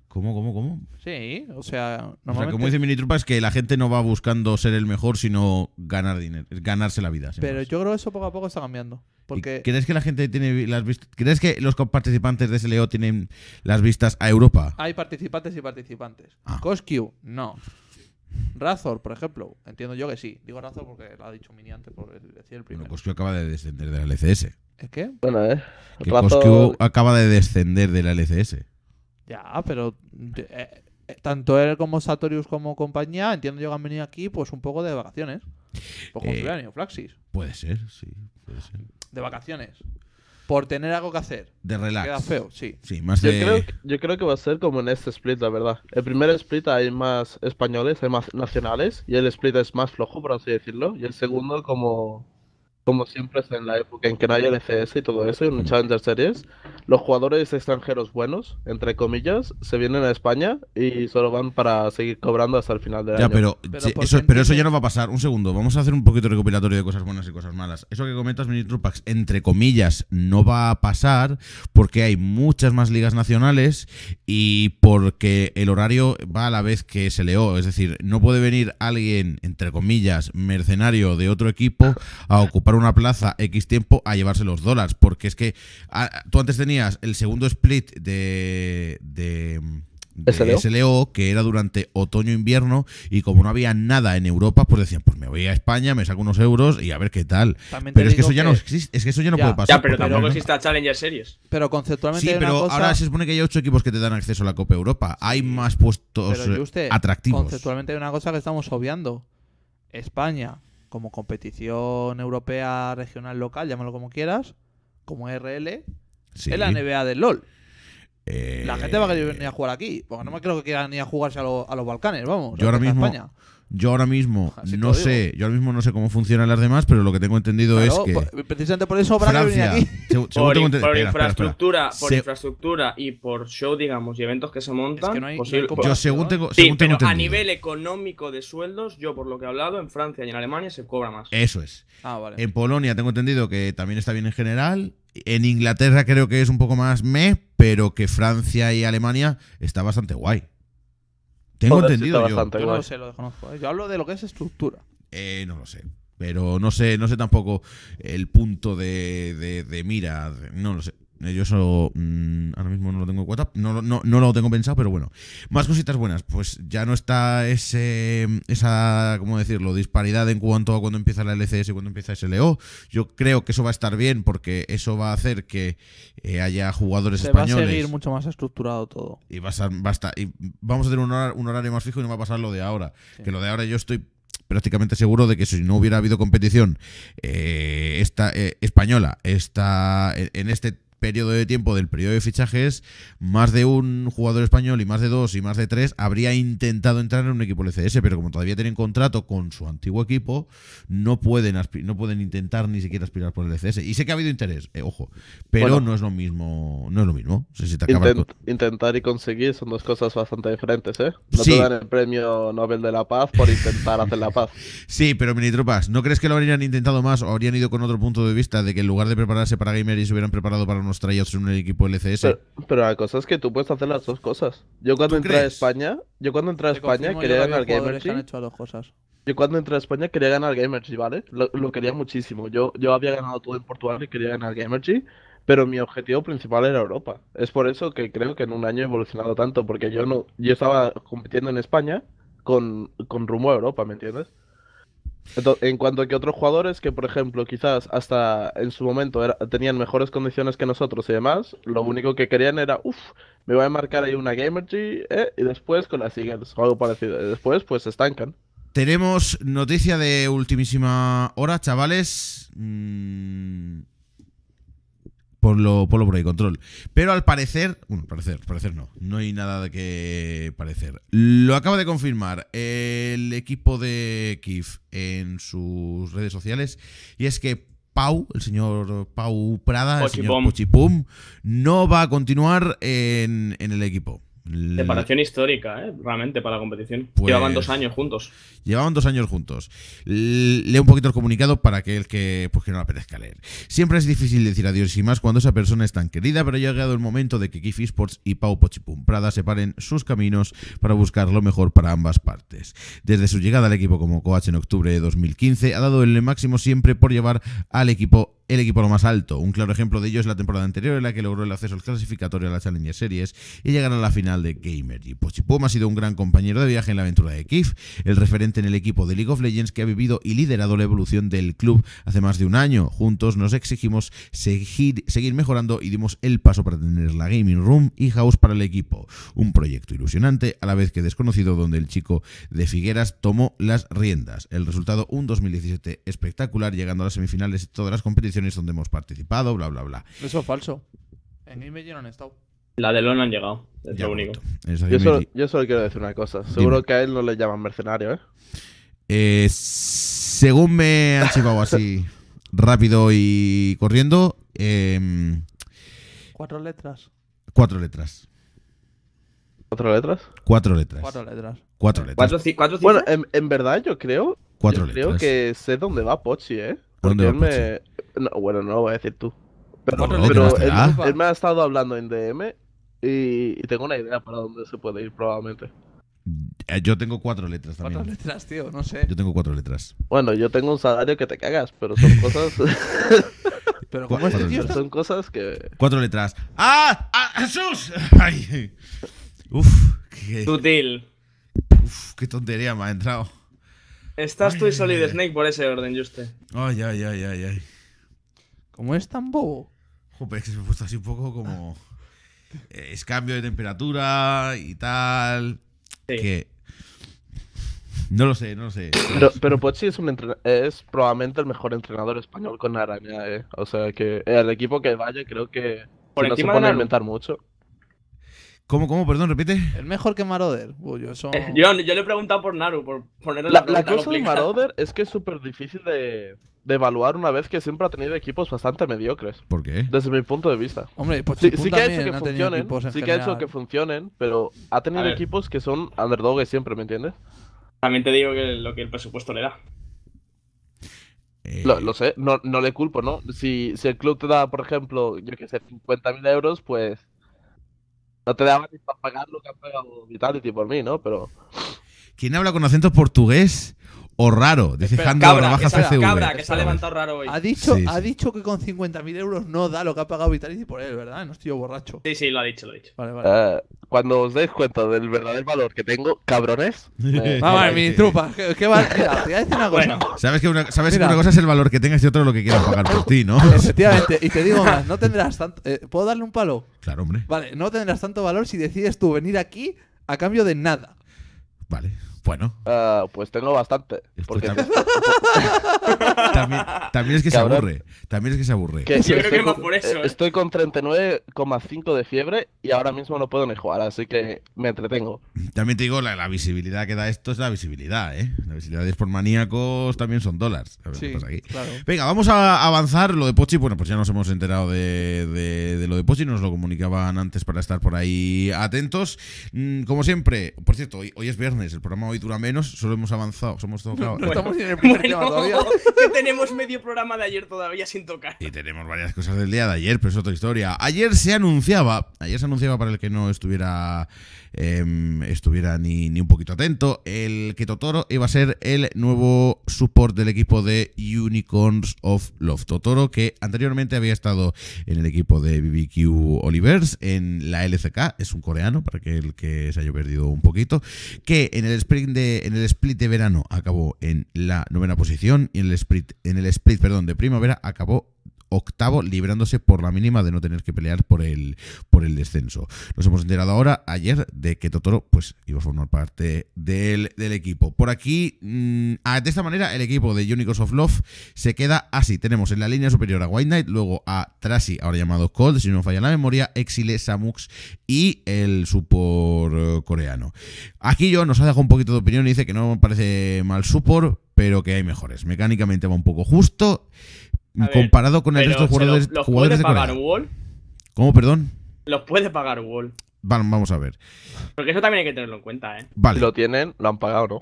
¿Cómo, cómo, cómo? Sí, o sea, normalmente... como dice Minitrupa es que la gente no va buscando ser el mejor, sino ganar dinero, ganarse la vida. Pero yo creo que eso poco a poco está cambiando. Porque... ¿Crees que la gente tiene las vistas? ¿Crees que los participantes de SLO tienen las vistas a Europa? Hay participantes y participantes. Ah. no. Razor, por ejemplo, entiendo yo que sí. Digo Razor porque lo ha dicho Mini antes por decir el primero. Bueno, acaba de descender de la LCS. qué? Bueno, eh. Que acaba de descender de la LCS. Ya, pero eh, eh, tanto él como Satorius como compañía, entiendo yo que han venido aquí pues un poco de vacaciones. Pues eh, Flaxis. Puede ser, sí, puede ser. De vacaciones por tener algo que hacer. De relax. Queda feo, sí. yo, creo, yo creo que va a ser como en este split, la verdad. El primer split hay más españoles, hay más nacionales, y el split es más flojo, por así decirlo. Y el segundo, como como siempre es en la época en que no hay LCS y todo eso, y un Challenger Series, los jugadores extranjeros buenos, entre comillas, se vienen a España y solo van para seguir cobrando hasta el final del año. Pero, eso, pero eso ya no va a pasar. Un segundo, vamos a hacer un poquito de recopilatorio de cosas buenas y cosas malas. Eso que comentas, Pax, entre comillas, no va a pasar porque hay muchas más ligas nacionales y porque el horario va a la vez que se leó. Es decir, no puede venir alguien, entre comillas, mercenario de otro equipo a ocupar un una plaza X tiempo a llevarse los dólares. Porque es que tú antes tenías el segundo split de, de SLO. que era durante otoño-invierno, y como no había nada en Europa, pues decían, pues me voy a España, me saco unos euros y a ver qué tal. pero es que eso ya no existe, es que eso ya no puede pasar. Ya, pero tampoco existe Challenger Series. Pero conceptualmente. pero ahora se supone que hay ocho equipos que te dan acceso a la Copa Europa. Hay más puestos eh, atractivos. Conceptualmente hay una cosa que estamos obviando. España como competición europea, regional, local, llámalo como quieras, como RL, sí. es la NBA del LOL. La gente va a querer venir a eh, jugar aquí, porque no me creo que quieran ni a jugarse a, a los Balcanes, vamos. Yo ahora mismo, España. Yo ahora mismo no sé, yo ahora mismo no sé cómo funcionan las demás, pero lo que tengo entendido es que precisamente por eso Francia, por, infraestructura, por infraestructura y por show, digamos, y eventos que se montan. yo según tengo, a nivel económico de sueldos, yo por lo que he hablado en Francia y en Alemania se cobra más. Eso es. Ah, en Polonia tengo entendido que también está bien en general. En Inglaterra creo que es un poco más meh, pero que Francia y Alemania está bastante guay. Tengo entendido yo. hablo de lo que es estructura. Eh, no lo sé. Pero no sé, no sé tampoco el punto de mira. No lo sé. Eh, yo eso mm, ahora mismo no lo tengo cuenta, no, no, no, lo tengo pensado, pero bueno. Más cositas buenas, pues ya no está ese esa, ¿cómo decirlo?, disparidad en cuanto a cuando empieza la LCS y cuando empieza SLO. Yo creo que eso va a estar bien porque eso va a hacer que eh, haya jugadores españoles. Va a seguir mucho más estructurado todo. Y, va a, y vamos a tener un horario, más fijo y no va a pasar lo de ahora. Que lo de ahora yo estoy prácticamente seguro de que si no hubiera habido competición eh, esta, española esta, en este periodo de tiempo del periodo de fichajes, más de un jugador español y más de dos y más de tres habría intentado entrar en un equipo LCS, pero como todavía tienen contrato con su antiguo equipo, no pueden, no pueden intentar ni siquiera aspirar por el LCS. Y sé que ha habido interés, eh, ojo, pero no es lo mismo. No es lo mismo. Intentar y conseguir son dos cosas bastante diferentes, ¿eh? No te dan el premio Nobel de la Paz por intentar hacer la paz. (laughs) Sí, pero mini ¿no crees que lo habrían intentado más o habrían ido con otro punto de vista de que en lugar de prepararse para gamer y se hubieran preparado para un traías en equipo LCS. Pero, la cosa es que tú puedes hacer las dos cosas. Yo cuando entré a España, yo cuando entré a España quería ganar Gamergy. Yo cuando entré a España quería ganar Gamergy, ¿vale? Lo, quería muchísimo. Yo, yo había ganado todo en Portugal y quería ganar Gamergy, pero mi objetivo principal era Europa. Es por eso que creo que en un año he evolucionado tanto, porque yo no, yo estaba compitiendo en España con, con rumbo a Europa, ¿me entiendes? en cuanto a que otros jugadores que, por ejemplo, quizás hasta en su momento tenían mejores condiciones que nosotros y demás, lo único que querían era, uff, me voy a marcar ahí una Gamergy eh, y después con las Eagles o algo parecido. después, pues se estancan. Tenemos noticia de ultimísima hora, chavales. Mmm por lo, por lo Control. Pero al parecer, bueno, parecer, parecer no, no hay nada de que parecer. Lo acaba de confirmar el equipo de Kif en sus redes sociales y es que Pau, el señor Pau Prada, el señor Pochipum, no va a continuar en, en el equipo. Separación histórica, ¿eh? realmente, para la competición. Pues Llevaban dos años juntos. Llevaban dos años juntos. Leo un poquito el comunicado para aquel que, pues, que no le apetezca leer. Siempre es difícil decir adiós y más cuando esa persona es tan querida, pero ha llegado el momento de que Kif Esports y Pau Pochipum Prada separen sus caminos para buscar lo mejor para ambas partes. Desde su llegada al equipo como coach en octubre de 2015, ha dado el máximo siempre por llevar al equipo el equipo lo más alto. Un claro ejemplo de ello es la temporada anterior en la que logró el acceso al clasificatorio a la Challenger Series y llegar a la final de Gamer. Y puma ha sido un gran compañero de viaje en la aventura de Kif, el referente en el equipo de League of Legends que ha vivido y liderado la evolución del club hace más de un año. Juntos nos exigimos seguir, seguir mejorando y dimos el paso para tener la Gaming Room y House para el equipo. Un proyecto ilusionante, a la vez que desconocido, donde el chico de Figueras tomó las riendas. El resultado, un 2017 espectacular, llegando a las semifinales de todas las competiciones donde hemos participado, bla, bla, bla. Eso es falso. En Image no han estado. La de Lona han llegado, es único. yo, solo, quiero decir una cosa. Seguro que a él no le llaman mercenario, ¿eh? ¿eh? según me han chivado así rápido y corriendo. Em, cuatro letras. Cuatro letras. ¿Cuatro letras? Cuatro letras. Cuatro letras. Cuatro letras. bueno, en, verdad yo creo. Cuatro letras. Creo que sé dónde va Pochi, ¿eh? Porque ¿Dónde él Me, bueno, no lo voy a decir tú. Pero, él, me ha estado hablando en DM y, tengo una idea para dónde se puede ir probablemente. Eh, yo tengo cuatro letras también. Cuatro letras, tío, no sé. Yo tengo cuatro letras. Bueno, yo tengo un salario que te cagas, pero son cosas. (laughs) pero este Son cosas que. Cuatro letras. ¡Ah! ¡Ah ¡Jesús! (laughs) Uf, qué. Uf, qué tontería me ha entrado. Estás tú y Solid Snake por ese orden, Juste. Ay, ay, ay, ay, ay. ¿Cómo es tan bobo. es que se me ha puesto así un poco como. Eh, es cambio de temperatura y tal. Que. No lo sé, no lo sé. Pero, Pochi es, un es probablemente el mejor entrenador español con Araña, ¿eh? O sea que el equipo que vaya creo que Por no se pone a inventar mucho. ¿Cómo, cómo? Perdón, repite. El mejor que Maroder? yo, le he preguntado por Naru, por ponerle la, la, la cosa de Maroder es que es súper difícil de, evaluar una vez que siempre ha tenido equipos bastante mediocres. ¿Por qué? Desde mi punto de vista. Hombre, pues sí, que ha hecho que funcionen, sí que ha hecho que funcionen, pero ha tenido equipos que son underdogs siempre, ¿me entiendes? También te digo que lo que el presupuesto le da. Eh. Lo, sé, no, le culpo, ¿no? Si, el club te da, por ejemplo, yo qué sé, 50.000 euros, pues no te daba ni para pagar lo que ha pagado Vitality por mí, ¿no? Pero. ¿Quién habla con acento portugués? o raro. Dice cabra, que se ha levantado raro hoy. Ha dicho, ha dicho que con 50.000 euros no da lo que ha pagado Vitality por él, ¿verdad? No estoy yo borracho. Sí, sí, lo ha dicho, lo ha dicho. Vale, vale. Eh, cuando os deis cuenta del verdadero valor que tengo, cabrones. Vamos, (laughs) eh, mi trupa. ¿qué, va? Mira, te voy a decir una cosa. Sabes, que una, cosa es el valor que tengas y otra lo que quieras pagar por ti, ¿no? (laughs) Efectivamente. Y te digo más, no tendrás tanto. Eh, ¿Puedo darle un palo? Claro, hombre. Vale, no tendrás tanto valor si decides tú venir aquí a cambio de nada. Vale. Bueno. Ah, pues tengo bastante. Porque... (laughs) también, es que se aburre. También es que se aburre. Yo creo con, por eso. Eh, ¿eh? Estoy con 39,5 de fiebre y ahora mismo no puedo ni jugar, así que me entretengo. También te digo, la, visibilidad que da esto es la visibilidad, ¿eh? La visibilidad de maníacos también son dólares. aquí. Venga, vamos a avanzar. Lo de Pochi, bueno, pues ya nos hemos enterado de, de, lo de Pochi, nos lo comunicaban antes para estar por ahí atentos. Mm, como siempre, por cierto, hoy, hoy es viernes, el programa y dura menos, solo hemos avanzado, somos tocados. No, estamos en el primer todavía. (laughs) tenemos medio programa de ayer todavía sin tocar. Y tenemos varias cosas del día de ayer, pero es otra historia. Ayer se anunciaba, ayer se anunciaba para el que no estuviera em, estuviera ni, ni, un poquito atento, el que Totoro iba a ser el nuevo support del equipo de Unicorns of Love. Totoro, que anteriormente había estado en el equipo de BBQ Olivers, en la LCK, es un coreano, para que el que se haya perdido un poquito, que en el Spring en el split de verano acabó en la novena posición y en el split en el split, perdón, de primavera acabó octavo, librándose por la mínima de no tener que pelear por el, por el descenso. Nos hemos enterado ahora, ayer, de que Totoro pues, iba a formar parte del, equipo. Por aquí, mm, ah, de esta manera, el equipo de Unicorns of Love se queda así. Tenemos en la línea superior a White Knight, luego a Trashy, ahora llamado Cold, si no falla la memoria, Exile, Samux y el support eh, coreano. Aquí yo nos ha dejado un poquito de opinión y dice que no me parece mal support, pero que hay mejores. Mecánicamente va un poco justo comparado con el resto de jugadores, los, los puede pagar ¿Cómo, perdón? Los puede pagar Wall. vamos a ver. Porque eso también hay que tenerlo en cuenta, ¿eh? Vale. Lo tienen, lo han pagado, ¿no?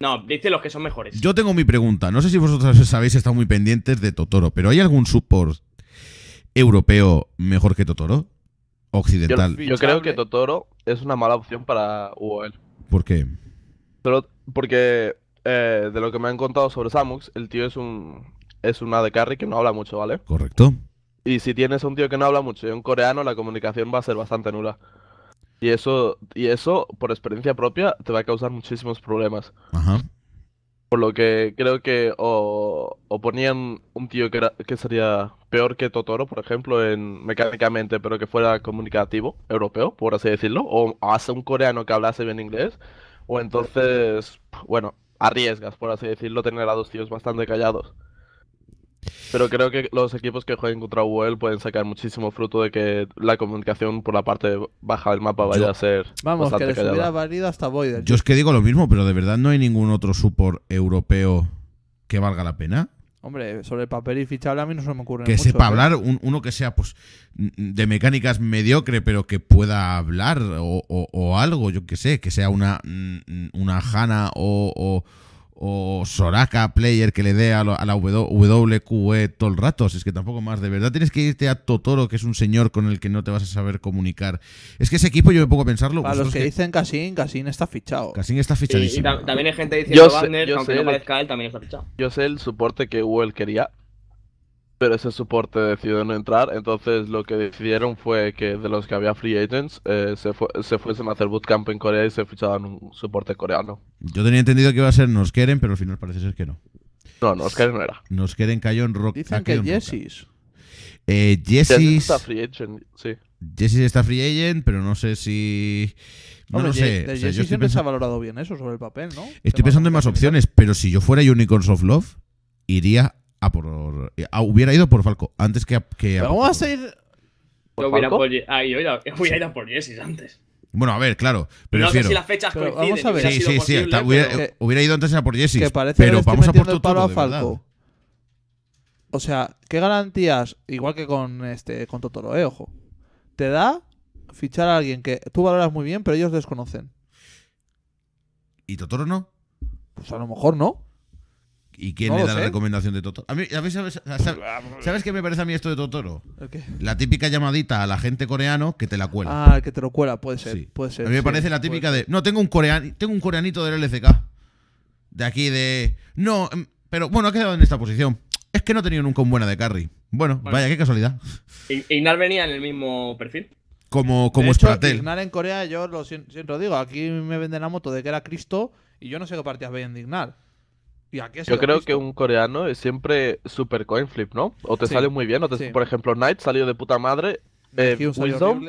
No, dice los que son mejores. Yo tengo mi pregunta. No sé si vosotros sabéis, (laughs) estáis muy pendientes de Totoro, pero ¿hay algún support europeo mejor que Totoro? Occidental. Yo, creo que Totoro es una mala opción para UOL. ¿Por qué? Pero porque eh, de lo que me han contado sobre Samux, el tío es un es una de carry que no habla mucho, ¿vale? Correcto. Y si tienes un tío que no habla mucho y un coreano, la comunicación va a ser bastante nula. Y eso, y eso, por experiencia propia, te va a causar muchísimos problemas. Ajá. Por lo que creo que o, ponían un tío que, que sería peor que Totoro, por ejemplo, en mecánicamente, pero que fuera comunicativo, europeo, por así decirlo, o hace un coreano que hablase bien inglés, o entonces, bueno, arriesgas, por así decirlo, tener a dos tíos bastante callados. Pero creo que los equipos que jueguen contra Google pueden sacar muchísimo fruto de que la comunicación por la parte baja del mapa vaya a ser. Vamos, que les hubiera valido hasta Void. Yo es que digo lo mismo, pero de verdad no hay ningún otro support europeo que valga la pena. Hombre, sobre papel y fichable a mí no se me ocurre. Que sepa ¿eh? hablar, uno que sea pues de mecánicas mediocre, pero que pueda hablar o, algo, yo que sé, que sea una, mm, mm, una Hanna o o Soraka Player que le dé a, la WQE todo el rato. Si es que tampoco más. De verdad tienes que irte a Totoro, que es un señor con el que no te vas a saber comunicar. Es que ese equipo yo me pongo a pensarlo. a los que, dicen Casin Casin está fichado. Casin está fichadísimo. también hay gente diciendo Wagner, aunque no parezca él, también está fichado. Yo sé el soporte que Google quería, pero ese soporte decidió no entrar, entonces lo que decidieron fue que de los que había free agents eh, se, fuesen a hacer bootcamp en Corea y se fichaban un soporte coreano. Yo tenía entendido que iba a ser Nos Quieren, pero al final parece ser que no. No, Nos no era. Nos cayó en Rock. Dicen que Jessis. Eh, Jessis está free agent, sí. Jessis está free agent, pero no sé si... No, lo sé. Jessis siempre se ha valorado bien eso sobre el papel, ¿no? Estoy pensando en más opciones, pero si yo fuera Unicorns of Love, iría a ah, por. Ah, hubiera ido por Falco antes que Que vamos a ir. Ah, yo hubiera, por, a a hubiera, por Jessis antes. Bueno, a ver, claro. Pero no sé si las fechas coinciden. Sí, sí, sí. Eh, hubiera, ido antes a por Jessis. Que parece pero vamos a por todo, a Falco. O sea, ¿qué garantías? Igual que con este con Totoro, eh, ojo. Te da fichar a alguien que tú valoras muy bien, pero ellos desconocen. ¿Y Totoro no? Pues a lo mejor no. ¿Y quién le da la recomendación de Totoro? Ah, pues, sabes, qué me parece a mí esto de Totoro? La típica llamadita a la gente coreano que te la cuela. Ah, que te lo cuela, puede ser. Puede ser a mí me parece la típica de. No, tengo un, tengo un coreanito del LCK. De aquí de. No, em, pero bueno, ha quedado en esta posición. Es que no he tenido nunca un buena de carry. Bueno, vaya, qué casualidad. ¿Ignar venía en el mismo perfil? Como, como de en Corea, yo lo digo, aquí me venden la moto de que era Cristo y yo no sé qué partidas veían en Ignar. Yo creo que un coreano es siempre super coin flip, ¿no? O te sale muy bien, por ejemplo, Knight salió de puta madre. Eh,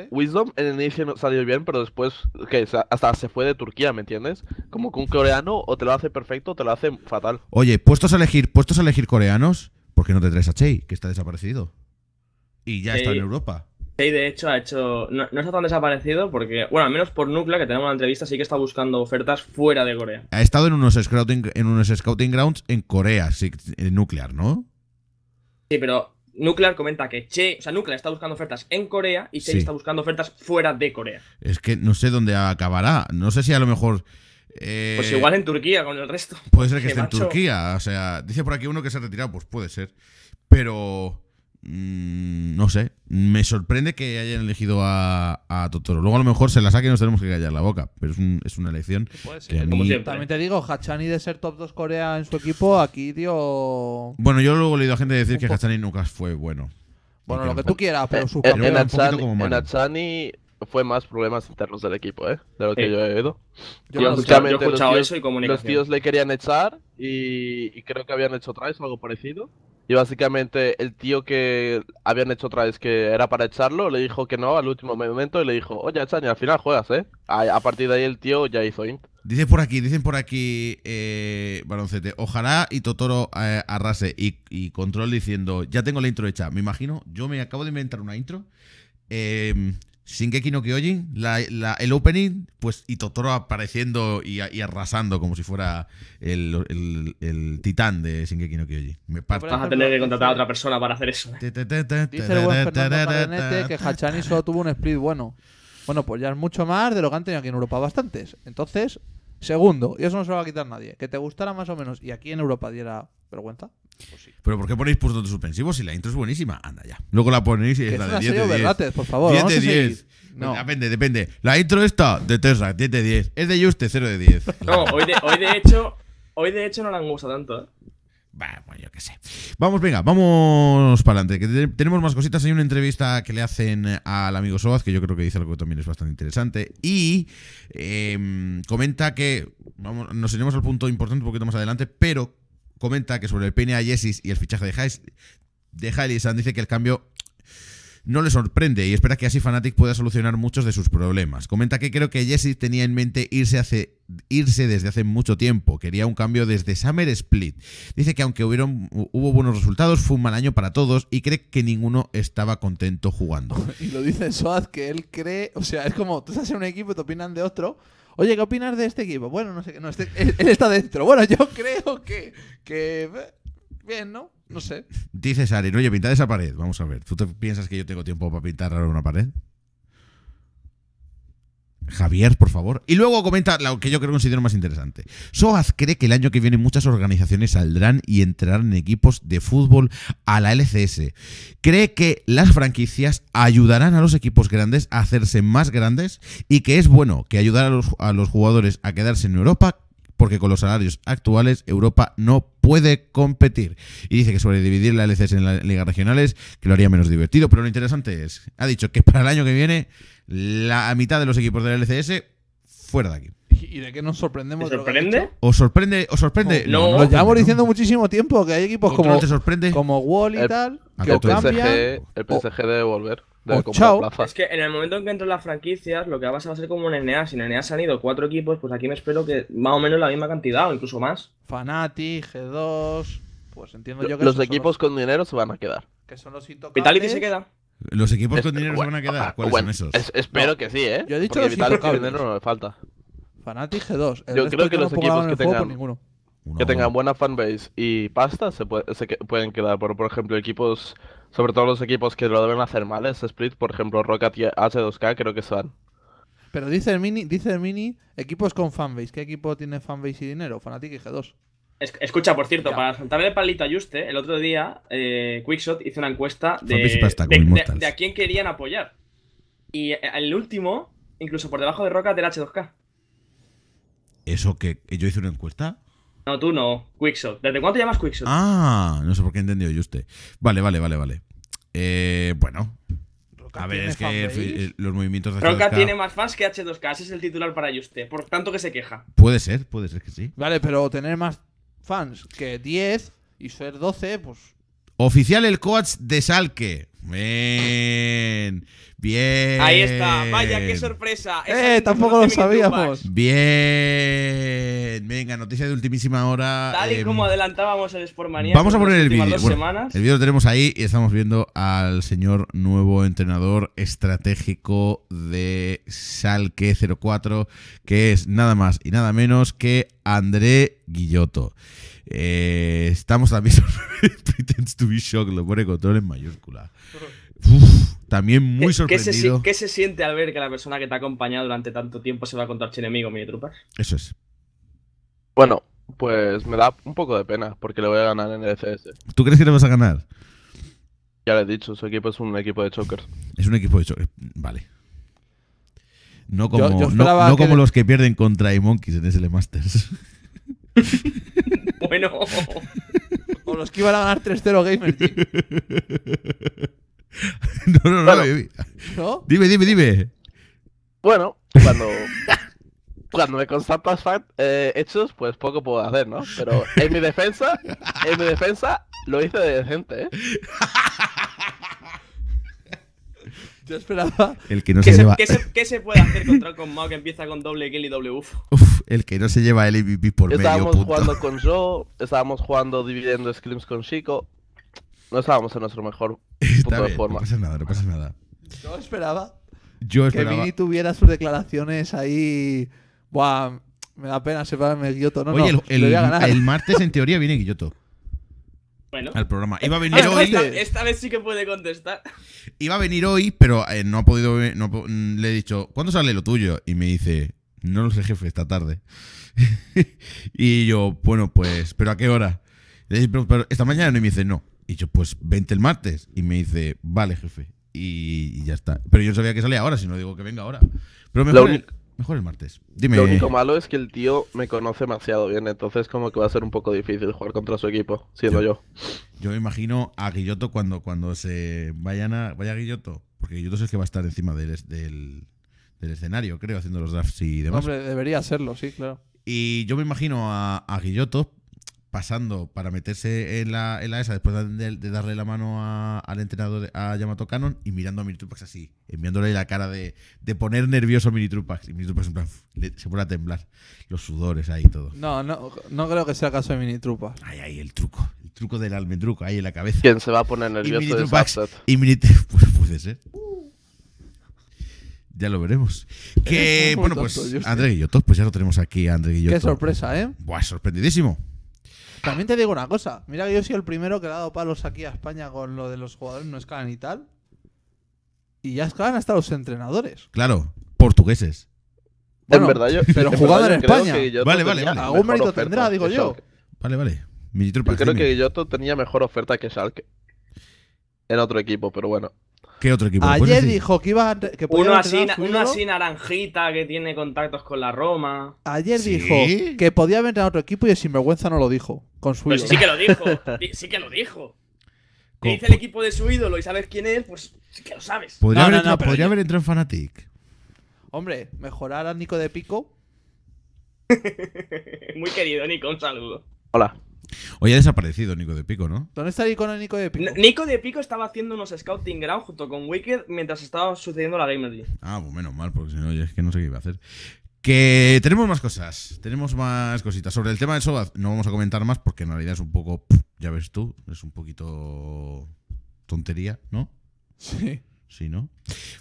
Wisdom, en el inicio salió bien, pero después que hasta se fue de Turquía, ¿me entiendes? Como que un coreano o te lo hace perfecto o te lo hace fatal. Oye, puestos a elegir, puestos a elegir coreanos, ¿por qué no te traes a Chey, que está desaparecido? Y ya está en Europa. Sí, de hecho ha hecho. No, está tan desaparecido porque, bueno, al menos por Nucla, que tenemos una entrevista, sí que está buscando ofertas fuera de Corea. Ha estado en unos scouting, en unos scouting grounds en Corea, sí, en Nuclear, ¿no? Sí, pero Nuclear comenta que Che, o sea, Nuclear está buscando ofertas en Corea y Che está buscando ofertas fuera de Corea. Es que no sé dónde acabará. No sé si a lo mejor. Eh, pues igual en Turquía con el resto. Puede ser que (laughs) esté en Turquía. O sea, dice por aquí uno que se ha retirado, pues puede ser. Pero. Mm, no sé. Me sorprende que hayan elegido a, Totoro. Luego a lo mejor se la saque y nos tenemos que callar la boca. Pero es, una elección. que También te digo, Hachani de ser top 2 Corea en su equipo, aquí tío Bueno, yo luego he leído a gente decir que Hachani nunca fue bueno. Bueno, lo que tú quieras, pero su En Hachani fue más problemas internos del equipo, ¿eh? De lo que yo he oído. Yo, he escuchado, eso y Los tíos le querían echar y, creo que habían hecho otra vez algo parecido. Y básicamente el tío que habían hecho otra vez que era para echarlo, le dijo que no al último momento y le dijo, oye, y al final juegas, ¿eh? A, partir de ahí el tío ya hizo int. Dicen por aquí, dicen por aquí, eh, ojalá y Totoro eh, arrase y, y, Control diciendo, ya tengo la intro hecha, me imagino, yo me acabo de inventar una intro. Eh, Shingeki no Kyojin, la, la, el opening, pues, y Totoro apareciendo y, arrasando como si fuera el, el, el, titán de Shingeki no Kyojin. Me pues, Vas a tener que contratar a otra persona para hacer eso. ¿eh? Dice el buen Fernando que Hachani solo tuvo un split bueno. Bueno, pues ya es mucho más de lo que han tenido aquí en Europa bastantes. Entonces, Segundo, y eso no se lo va a quitar nadie, que te gustara más o menos y aquí en Europa diera vergüenza. Pues sí. Pero ¿por qué ponéis puntos suspensivo? si la intro es buenísima? Anda ya. Luego la ponéis y es la de 10 de 10. Verdates, por favor. 10 de 10. Pues no. Depende, depende. La intro esta de Tesla, 10 de 10. Es de Juste, 0 de 10. No, hoy de, hoy de hecho, hoy de hecho no la han gustado tanto, ¿eh? Bueno, yo qué sé. Vamos, venga, vamos para adelante. Que tenemos más cositas. Hay una entrevista que le hacen al amigo Soaz, que yo creo que dice algo que también es bastante interesante. Y em, comenta que. Vamos, nos iremos al punto importante un poquito más adelante, pero comenta que sobre el pna a Yesis y el fichaje de Hales, de dice que el cambio no le sorprende y espera que así Fnatic pueda solucionar muchos de sus problemas. Comenta que creo que Jesse tenía en mente irse, desde hace mucho tiempo, quería un cambio desde Summer Split. Dice que aunque hubieron, hubo buenos resultados, fue un mal año para todos y cree que ninguno estaba contento jugando. (laughs) Y lo dice Soaz, que él cree, o sea, es como, tú estás en un equipo y te opinan de otro. Oye, ¿qué opinas de este equipo? Bueno, no sé qué. Este, (laughs) él, está dentro. Bueno, yo (laughs) creo que, que bien, ¿no? No sé. Dice no, oye, pinta esa pared. Vamos a ver, ¿tú piensas que yo tengo tiempo para pintar ahora una pared? Javier, por favor. Y luego comenta lo que yo creo que considero más interesante. Soaz cree que el año que viene muchas organizaciones saldrán y entrarán en equipos de fútbol a la LCS. Cree que las franquicias ayudarán a los equipos grandes a hacerse más grandes y que es bueno que ayudar a los, a los jugadores a quedarse en Europa porque con los salarios actuales Europa no puede competir. Y dice que sobre dividir la LCS en las ligas regionales, que lo haría menos divertido, pero lo interesante es, ha dicho que para el año que viene la mitad de los equipos de la LCS fuera de aquí. ¿Y de qué nos sorprendemos? sorprende? ¿O sorprende? ¿O sorprende? lo llevamos diciendo muchísimo tiempo que hay equipos como, como Wall y tal, que el cambian. El PSG debe volver. Es que en el momento en que en las franquicias, lo que va a pasar va a ser como en NEA. Si en NEA han ido cuatro equipos, pues aquí me espero que más o menos la misma cantidad, o incluso más. Fanati, G2. Pues entiendo yo que. Los equipos con dinero se van a quedar. Que son los Vitality se queda. Los equipos con dinero se van a quedar. ¿Cuáles son esos? espero que sí, ¿eh? Yo he dicho Porque Que Vitality con dinero no le falta. Fanati, G2. yo creo que, los equipos que tengan. Ninguno que tengan buena fanbase y pasta se, pueden quedar. Por, por ejemplo, equipos, sobre todo los equipos que lo deben hacer mal, es Split, por ejemplo, Rocket y H2K, creo que son. Pero dice el Mini, dice Mini, equipos con fanbase. ¿Qué equipo tiene fanbase y dinero? Fanatic y G2. escucha, por cierto, para sentarle palito a Juste, el otro día eh, Quickshot hizo una encuesta de, de, a quién querían apoyar. Y el último, incluso por debajo de Rocket, del H2K. ¿Eso que yo hice una encuesta? No, tú no. Quickshot. ¿Desde cuándo te llamas Quickshot? Ah, no sé por qué he entendido yo usted. Vale, vale, vale, vale. Eh, bueno. A ver, es que los movimientos de h 2 tiene más fans que H2K, ese es el titular para Juste, por tanto que se queja. Puede ser, puede ser que sí. Vale, pero tener más fans que 10 y ser 12, pues. Oficial el coach de Salque. Bien, bien. Ahí está, vaya, qué sorpresa. eh, tampoco lo sabíamos. Bien, venga, noticia de ultimísima hora. Tal eh, como adelantábamos el Sportmanía. Vamos a poner el vídeo. el vídeo lo tenemos ahí y estamos viendo al señor nuevo entrenador estratégico de Salque 04, que es nada más y nada menos que André Guilloto. Eh, estamos también (laughs) Pretends to be shocked, lo pone control en mayúscula. (laughs) también muy sorprendido. ¿qué se, siente al ver que la persona que te ha acompañado durante tanto tiempo se va a contar sin enemigo, mini trupas? Eso es. Bueno, pues me da un poco de pena porque le voy a ganar en el e CS. ¿Tú crees que le vas a ganar? Ya lo he dicho, su equipo es un equipo de chokers. Es un equipo de chokers, vale. No como, los que pierden contra iMonkeys monkeys en SL Masters. (laughs) bueno. o los que iban a ganar 3-0 Gamers. (laughs) no, no, no, dime. no. Dime, dime, dime. Bueno, cuando. (laughs) cuando me constatas eh, hechos, pues poco puedo hacer, ¿no? Pero en mi defensa, en mi defensa, lo hice de decente, ¿eh? (laughs) Yo esperaba. El que no ¿Qué se, puede hacer contra con Mao que empieza con doble kill y doble buff? Uf, el que no se lleva el MVP por medio Estábamos jugando (laughs) con Joe, estábamos jugando dividiendo scrims con Chico. No estábamos en nuestro mejor punto de forma. No pasa nada, no pasa nada. Yo esperaba, Yo esperaba. que Mini tuviera sus declaraciones ahí. Buah, me da pena separarme de Guilloto, No, Oye, el, el, martes en teoría viene guilloto. Al programa. Iba a (laughs) venir hoy. Esta, vez sí que puede contestar. Iba a venir hoy, pero eh, no ha podido. No, mm, le he dicho, ¿cuándo sale lo tuyo? Y me dice, no lo sé, jefe, esta tarde. (laughs) y yo, bueno, pues, ¿pero a qué hora? Le dije, pero, esta mañana. Y me dice, no. Y yo, pues, vente el martes. Y me dice, vale, jefe. Y, ya está. Pero yo no sabía que sale ahora, si no digo que venga ahora. Pero mejor. Mejor el martes. Lo único malo es que el tío me conoce demasiado bien, entonces como que va a ser un poco difícil jugar contra su equipo, siendo yo. Yo, me imagino a Guilloto cuando, cuando se vayan a. Vaya a Guilloto. Porque Guilloto es el que va a estar encima del, del, escenario, creo, haciendo los drafts y demás. Hombre, debería serlo, sí, claro. Y yo me imagino a, a Guilloto pasando para meterse en la, ESA después de, darle la mano al entrenador, a Yamato Cannon y mirando a Minitrupax así, enviándole la cara de, poner nervioso a Minitrupax. Y Minitrupax en se pone a temblar. Los sudores ahí todo. No, no, creo que sea caso de Minitrupax. Ahí, ahí, el truco. El truco del almendruco ahí en la cabeza. ¿Quién se va a poner nervioso y Minitrupax, (laughs) Y Minitrupax, pues puede ser. Ya lo veremos. Que, bueno, pues André todos pues ya lo tenemos aquí, André Guillotos. Qué sorpresa, ¿eh? Buah, sorprendidísimo. También te digo una cosa. Mira que yo he sido el primero que le ha dado palos aquí a España con lo de los jugadores no escalan y tal. Y ya escalan hasta los entrenadores. Claro, portugueses. Bueno, en verdad yo. Pero jugador en España. Vale, vale, vale. Algún mérito tendrá, digo yo. Vale, vale. Yo creo que Guilloto tenía mejor oferta que que En otro equipo, pero bueno. ¿Qué otro equipo? Ayer dijo que iba a, que uno, así, naranjita que tiene contactos con la Roma. Ayer dijo que podía vender a otro equipo y sin sinvergüenza no lo dijo. Con su sí que lo dijo. (laughs) sí que lo dijo. ¿Qué dice el equipo de su ídolo y sabes quién es, pues sí que lo sabes. Podría, haber, podría haber, entrado, en Fanatic. Hombre, mejorar a Nico de Pico. (laughs) Muy querido, Nico, un saludo. Hola. Hoy ha desaparecido Nico de Pico, ¿no? ¿Dónde está el icono Nico de Pico? Nico de Pico estaba haciendo unos scouting ground junto con Wicked mientras estaba sucediendo la Gamer Ah, pues menos mal, porque si no, es que no sé qué iba a hacer. Que tenemos más cosas, tenemos más cositas. Sobre el tema de Soda no vamos a comentar más porque en realidad es un poco, ya ves tú, es un poquito tontería, ¿no? Sí. Sí, ¿no?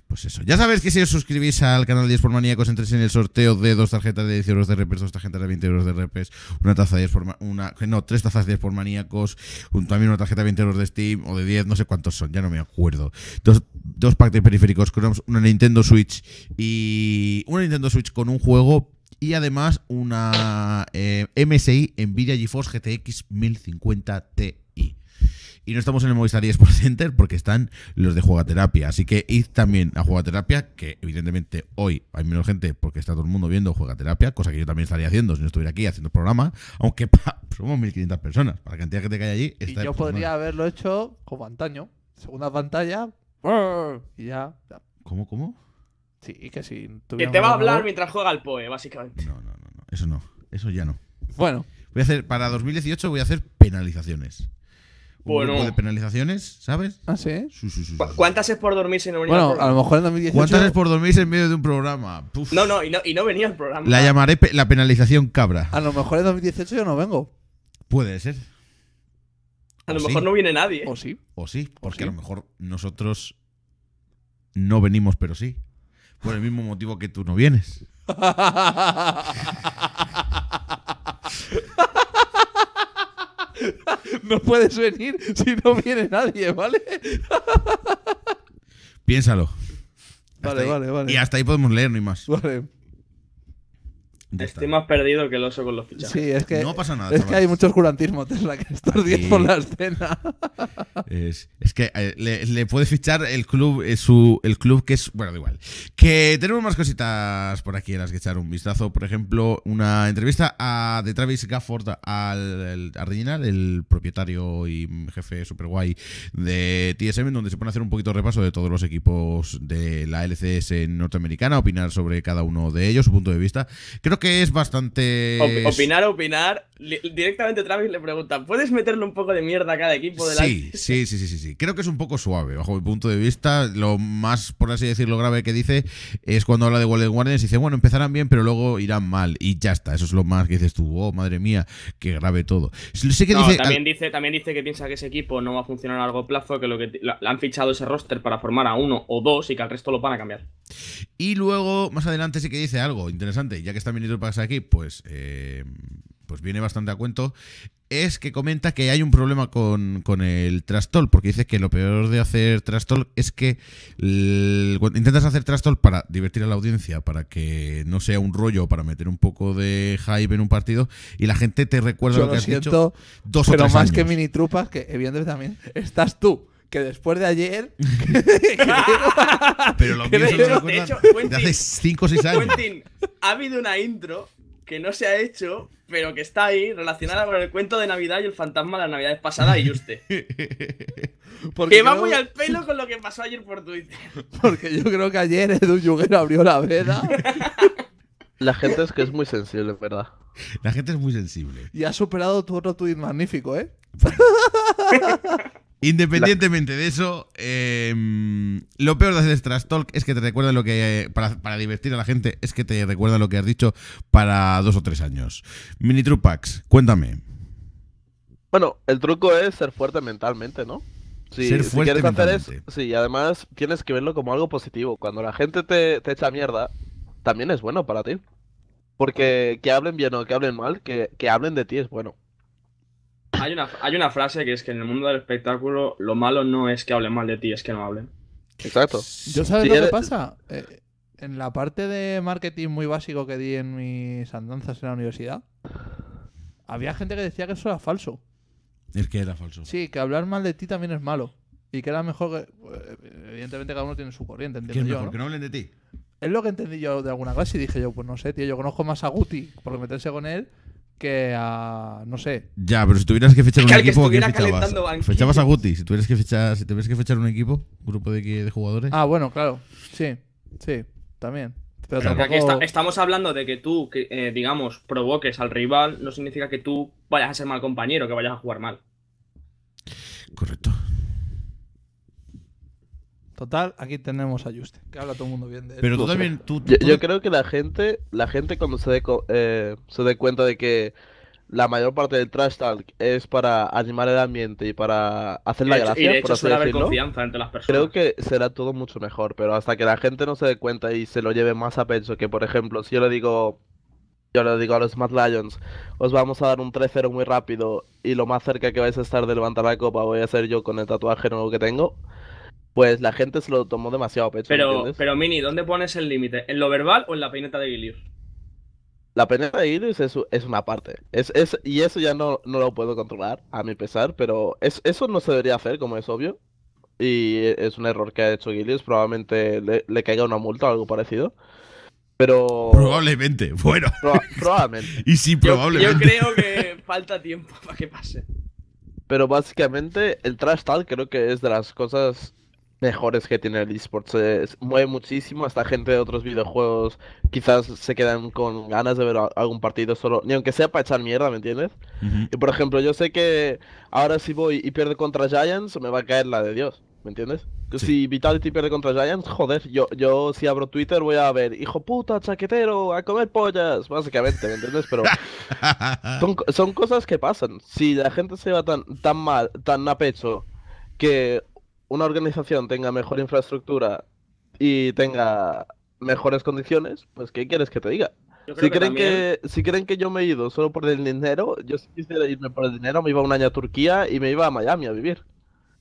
Pues eso. Ya sabéis que si os suscribís al canal de por Maníacos, entréis en el sorteo de dos tarjetas de 10 euros de repes, dos tarjetas de 20 euros de repes, una taza de por una no, tres tazas de por Maníacos, a también una tarjeta de 20 euros de Steam o de 10, no sé cuántos son, ya no me acuerdo. Dos, dos packs de periféricos una Nintendo Switch y una Nintendo Switch con un juego y además una eh, MSI Nvidia GeForce GTX 1050 t y no estamos en el Movistar 10% Center porque están los de Juegaterapia. Así que id también a Juegaterapia, que evidentemente hoy hay menos gente porque está todo el mundo viendo Juegaterapia, cosa que yo también estaría haciendo si no estuviera aquí haciendo programa. Aunque (laughs) somos 1.500 personas. Para la cantidad que te cae allí, está y Yo podría haberlo hecho como antaño. Segunda pantalla. Y ya. ¿Cómo, cómo? Sí, que si Que te va a hablar mientras juega el POE, básicamente. No, no, no, no. Eso no. Eso ya no. Bueno. Voy a hacer, para 2018 voy a hacer penalizaciones de penalizaciones, ¿sabes? Ah, ¿Cuántas es por dormirse en Bueno, a lo mejor en 2018. ¿Cuántas es por dormirse en medio de un programa? No, no y, no, venía el programa. La llamaré la penalización cabra. A lo mejor en 2018 yo no vengo. Puede ser. A lo mejor no viene nadie. O sí. O sí, porque a lo mejor nosotros no venimos, pero sí. Por el mismo motivo que tú no vienes. (laughs) (laughs) no puedes venir si no viene nadie, ¿vale? Piénsalo. Vale, vale, vale. Y hasta ahí podemos leer, no hay más. Vale. Estoy más perdido que el oso con los fichajes. Sí, es que, no pasa nada, es que hay mucho oscurantismo, (laughs) Tesla, que estos días por la escena. Es, que eh, le, puedes puede fichar el club, eh, su, el club que es. Bueno, da igual. Que tenemos más cositas por aquí En las que echar un vistazo. Por ejemplo, una entrevista a, de Travis Gafford al, al el propietario y jefe super guay de TSM, donde se pone a hacer un poquito repaso de todos los equipos de la LCS norteamericana, opinar sobre cada uno de ellos, su punto de vista. Creo que que es bastante. opinar, opinar. Directamente Travis le pregunta: ¿Puedes meterle un poco de mierda a cada equipo de la sí, sí, sí, sí, sí, Creo que es un poco suave, bajo mi punto de vista. Lo más, por así decirlo, grave que dice es cuando habla de Golden Guardians y dice: Bueno, empezarán bien, pero luego irán mal. Y ya está. Eso es lo más que dices tú: Oh, madre mía, que grave todo. también, dice, también dice que piensa que ese equipo no va a funcionar a largo plazo, que lo que han fichado ese roster para formar a uno o dos y que al resto lo van a cambiar. Y luego, más adelante, sí que dice algo interesante, ya que está viniendo pasa aquí? Pues, eh, pues viene bastante a cuento. Es que comenta que hay un problema con, el trastol, porque dice que lo peor de hacer trastol es que intentas hacer trastol para divertir a la audiencia, para que no sea un rollo, para meter un poco de hype en un partido, y la gente te recuerda lo, que has siento, dos pero más que mini trupas, que evidentemente también estás tú que después de ayer. (laughs) Pero lo de, hecho, hace 5 o 6 años. ha habido una intro que no se ha hecho, pero que está ahí relacionada con el cuento de Navidad y el fantasma de las Navidades pasadas y usted. (laughs) Porque que va muy al pelo con lo que pasó ayer por Twitter. (laughs) Porque yo creo que ayer Edu Yuguero abrió la veda. La gente es que es muy sensible, ¿verdad? La gente es muy sensible. Y ha superado tu otro tweet magnífico, ¿eh? Independientemente de eso, em, lo peor de hacer Trash Talk es que te recuerda lo que. Eh, para, para, divertir a la gente, es que te recuerda lo que has dicho para dos o tres años. Mini cuéntame. Bueno, el truco es ser fuerte mentalmente, ¿no? Si, ser fuerte eso, sí, además tienes que verlo como algo positivo. Cuando la gente te, echa mierda, también es bueno para ti. Porque que hablen bien o que hablen mal, que hablen de ti es bueno. Hay una, hay una frase que es que en el mundo del espectáculo lo malo no es que hablen mal de ti, es que no hablen. Exacto. ¿Yo sabes lo que pasa? Eh, en la parte de marketing muy básico que di en mis andanzas en la universidad, había gente que decía que eso era falso. El que era falso. Sí, que hablar mal de ti también es malo. Y que era mejor que. Eh, evidentemente, cada uno tiene su corriente, entiendo. yo, ¿no? no hablen de ti. Es lo que entendí yo de alguna clase y dije yo, pues no sé, tío, yo conozco más a Guti por meterse con él que a. No sé. Ya, pero si tuvieras que fechar un equipo, ¿a fichabas? a Guti. Si tuvieras que fechar si tuvieras que fechar un equipo, grupo de, jugadores. Ah, bueno, claro. Sí, sí, también. aquí estamos hablando de que tú, eh, digamos, provoques al rival, no significa que tú vayas a ser mal compañero, que vayas a jugar mal. Correcto. Total, aquí tenemos a Juste, que habla todo el mundo bien de él. Pero tú también, yo, creo que la gente, la gente cuando se dé eh, se dé cuenta de que la mayor parte del trash talk es para animar el ambiente y para hacer la gracia, Creo que será todo mucho mejor, pero hasta que la gente no se dé cuenta y se lo lleve más a pecho, que por ejemplo, si yo le digo yo le digo a los Mad Lions, os vamos a dar un 3-0 muy rápido y lo más cerca que vais a estar de levantar la copa voy a ser yo con el tatuaje nuevo que tengo pues la gente se lo tomó demasiado pecho. Pero, pero Mini, ¿dónde pones el límite? ¿En lo verbal o en la peineta de Gilius? La peineta de Gilius es, es una parte. Es, y eso ya no, lo puedo controlar, a mi pesar, pero es, eso no se debería hacer, como es obvio. Y es un error que ha hecho Gilius. Probablemente le, caiga una multa o algo parecido. Pero. Probablemente, bueno. probablemente. (laughs) y sí, probablemente. Yo, creo que falta tiempo (laughs) para que pase. Pero básicamente, el trash tal creo que es de las cosas mejores que tiene el esports. Se mueve muchísimo, hasta gente de otros videojuegos quizás se quedan con ganas de ver algún partido solo, ni aunque sea para echar mierda, ¿me entiendes? Y por ejemplo, yo sé que ahora si voy y pierdo contra Giants, me va a caer la de Dios, ¿me entiendes? Si Vitality pierde contra Giants, joder, yo, yo si abro Twitter voy a ver, hijo puta, chaquetero, a comer pollas, básicamente, ¿me entiendes? Pero (laughs) son, son cosas que pasan. Si la gente se va tan, tan mal, tan a pecho, que una organización tenga mejor infraestructura y tenga mejores condiciones, pues ¿qué quieres que te diga? Si creen, que, si que yo me he ido solo por el dinero, yo si quisiera irme por el dinero, me iba un año a Turquía y me iba a Miami a vivir.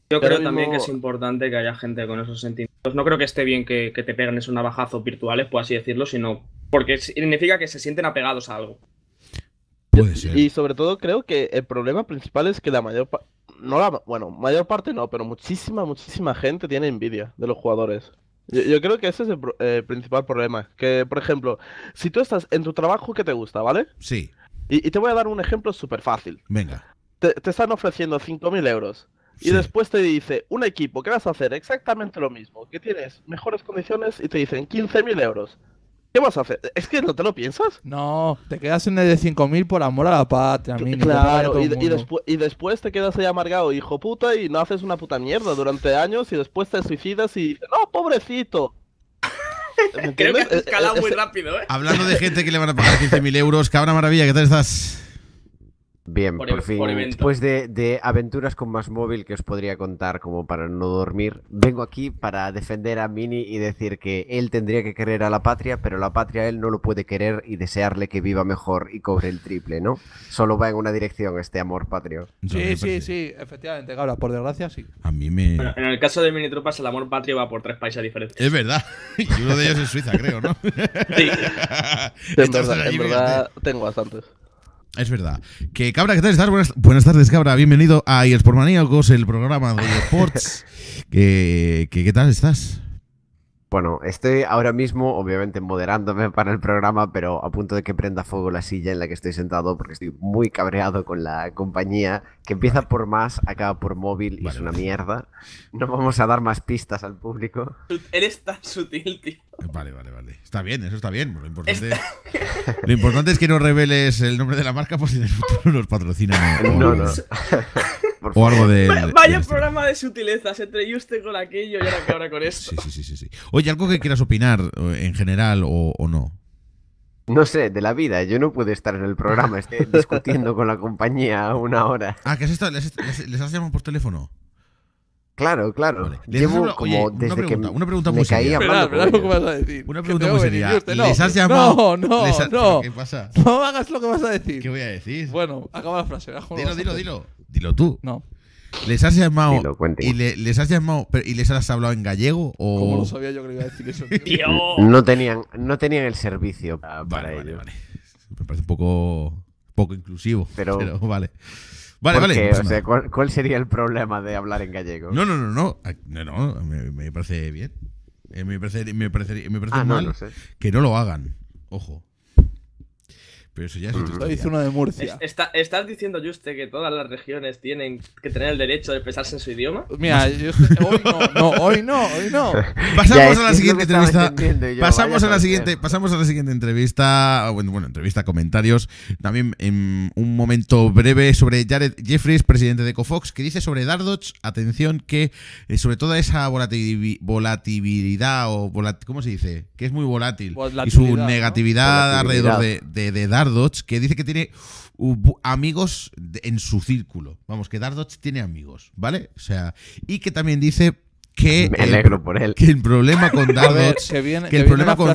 Yo creo también que es importante que haya gente con esos sentimientos. No creo que esté bien que, te peguen esos navajazos virtuales, por así decirlo, sino porque significa que se sienten apegados a algo. Y sobre todo creo que el problema principal es que la mayor, parte no bueno, mayor parte no, pero muchísima, muchísima gente tiene envidia de los jugadores. Yo, creo que ese es el eh, principal problema. Que, por ejemplo, si tú estás en tu trabajo que te gusta, ¿vale? Sí. Y, te voy a dar un ejemplo súper fácil. Venga. Te, están ofreciendo 5.000 euros. Y después te dice un equipo que vas a hacer exactamente lo mismo, que tienes mejores condiciones y te dicen 15.000 euros. ¿Qué vas a hacer? ¿Es que no te lo piensas? No, te quedas en el de 5.000 por amor a la patria, amigo. Claro, y, después te quedas ahí amargado, hijo puta, y no haces una puta mierda durante años y después te suicidas y dices, no, pobrecito. (laughs) Creo que has escalado muy rápido, ¿eh? Hablando de gente que le van a pagar 15.000 euros, cabra maravilla, ¿qué tal estás? Bien, por, fin, después de, aventuras con más móvil que os podría contar como para no dormir, vengo aquí para defender a Mini y decir que él tendría que querer a la patria, pero la patria él no lo puede querer y desearle que viva mejor y cobre el triple, ¿no? Solo va en una dirección este amor patrio. Sí, sí, sí, efectivamente, Gabra, por desgracia sí. A mí me... en el caso de Mini Tropas, el amor patrio va por tres países diferentes. Es verdad, (laughs) y uno de ellos es Suiza, creo, ¿no? sí. (laughs) en verdad, verdad tengo bastantes. Es verdad. Que Cabra, ¿qué tal estás? Buenas, tardes, Cabra. Bienvenido a por Maníacos, el programa de eSports. (laughs) ¿Qué tal estás? Bueno, estoy ahora mismo, obviamente moderándome para el programa, pero a punto de que prenda fuego la silla en la que estoy sentado porque estoy muy cabreado con la compañía que empieza por más, acaba por móvil y es una mierda. No vamos a dar más pistas al público. Eres tan sutil, tío. Vale, vale, vale. Está bien, eso está bien. Lo importante, lo importante es que no reveles el nombre de la marca por si en el futuro nos patrocinan. no, no. O algo de. vaya programa de sutilezas entre usted con aquello y ahora con esto. Sí, sí, sí, sí. Oye, algo que quieras opinar eh, en general o, no. No sé, de la vida. Yo no pude estar en el programa, estoy (laughs) discutiendo con la compañía una hora. Ah, ¿qué es esto? ¿Les, has llamado por teléfono? Claro, claro. Llevo como desde pregunta, que una pregunta muy seria. vas a decir. Una pregunta muy seria. no. ¿Les No, no, no. ¿Qué pasa? No hagas lo que vas a decir. ¿Qué voy a decir? Bueno, acaba la frase. Dilo, dilo, dilo. Dilo tú. No. ¿Les has llamado y les has llamado y les has hablado en gallego? O... ¿Cómo lo sabía yo que iba a decir eso? Tío? (laughs) no, tenían, no tenían el servicio ah, para ello. Me parece un poco, poco inclusivo. Pero, vale. Vale, vale. ¿cuál, sería el problema de hablar en gallego? No, no, no, no. no, me, parece bien. Me parece, me parece, me parece ah, mal sé. que no lo hagan. Ojo. Pero eso ya es uno de Murcia. ¿Estás diciendo, Juste, que todas las regiones tienen que tener el derecho de expresarse en su idioma? Pues mira, hoy no, hoy no, (laughs) Pasamos a la siguiente entrevista. pasamos, a la siguiente, entrevista. Bueno, entrevista, comentarios. También en un momento breve sobre Jared Jeffries, presidente de Cofox, que dice sobre Dardoch, atención, que eh, sobre toda esa volatilidad o ¿cómo se dice? Que es muy volátil. Y su negatividad alrededor de, de, Dardoch, que dice que tiene uh, amigos en su círculo. Vamos, que Dardoch tiene amigos, ¿vale? O sea, y que también dice que el, el problema con Dardoch, que, el problema con